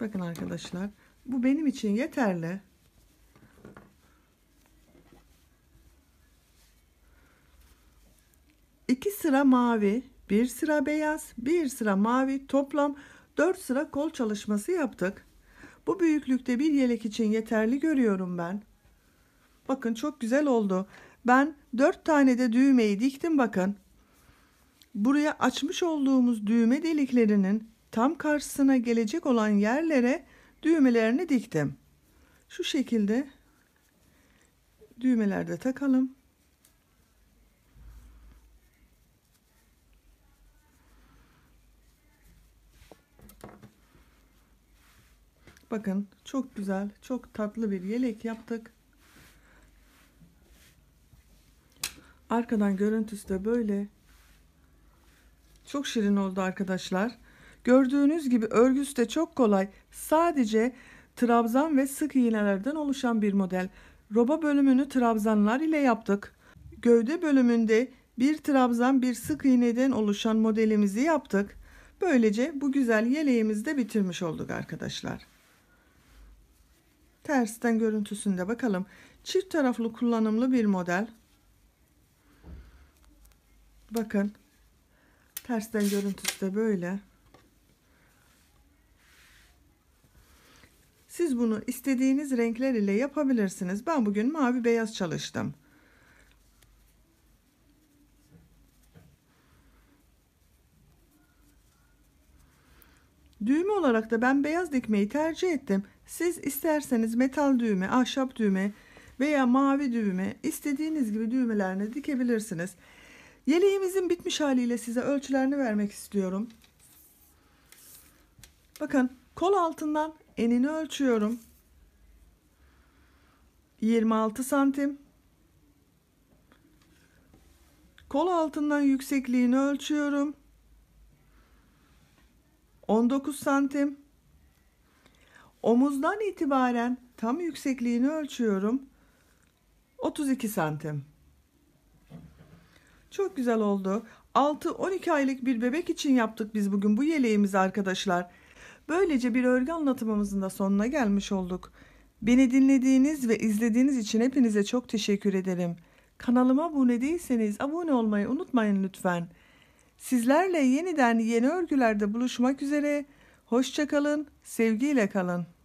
Bakın arkadaşlar bu benim için yeterli. İki sıra mavi, bir sıra beyaz, bir sıra mavi toplam dört sıra kol çalışması yaptık. Bu büyüklükte bir yelek için yeterli görüyorum ben. Bakın çok güzel oldu. Ben dört tane de düğmeyi diktim bakın. Buraya açmış olduğumuz düğme deliklerinin tam karşısına gelecek olan yerlere düğmelerini diktim. Şu şekilde düğmelerde takalım. Bakın çok güzel, çok tatlı bir yelek yaptık. Arkadan görüntüsü de böyle. Çok şirin oldu arkadaşlar. Gördüğünüz gibi örgüsü de çok kolay. Sadece trabzan ve sık iğnelerden oluşan bir model. Roba bölümünü trabzanlar ile yaptık. Gövde bölümünde bir trabzan bir sık iğneden oluşan modelimizi yaptık. Böylece bu güzel yeleğimizi de bitirmiş olduk arkadaşlar. Tersten görüntüsünde bakalım. Çift taraflı kullanımlı bir model. Bakın. Tersten görüntüsü de böyle. Siz bunu istediğiniz renkler ile yapabilirsiniz. Ben bugün mavi beyaz çalıştım. Düğme olarak da ben beyaz dikmeyi tercih ettim. Siz isterseniz metal düğme, ahşap düğme veya mavi düğme istediğiniz gibi düğmelerini dikebilirsiniz. Yeleğimizin bitmiş haliyle size ölçülerini vermek istiyorum. Bakın kol altından enini ölçüyorum. 26 santim. Kol altından yüksekliğini ölçüyorum. 19 santim. Omuzdan itibaren tam yüksekliğini ölçüyorum. 32 santim. Çok güzel oldu. 6-12 aylık bir bebek için yaptık biz bugün bu yeleğimizi arkadaşlar. Böylece bir örgü anlatımımızın da sonuna gelmiş olduk. Beni dinlediğiniz ve izlediğiniz için hepinize çok teşekkür ederim. Kanalıma abone değilseniz abone olmayı unutmayın lütfen. Sizlerle yeniden yeni örgülerde buluşmak üzere. Hoşçakalın, sevgiyle kalın.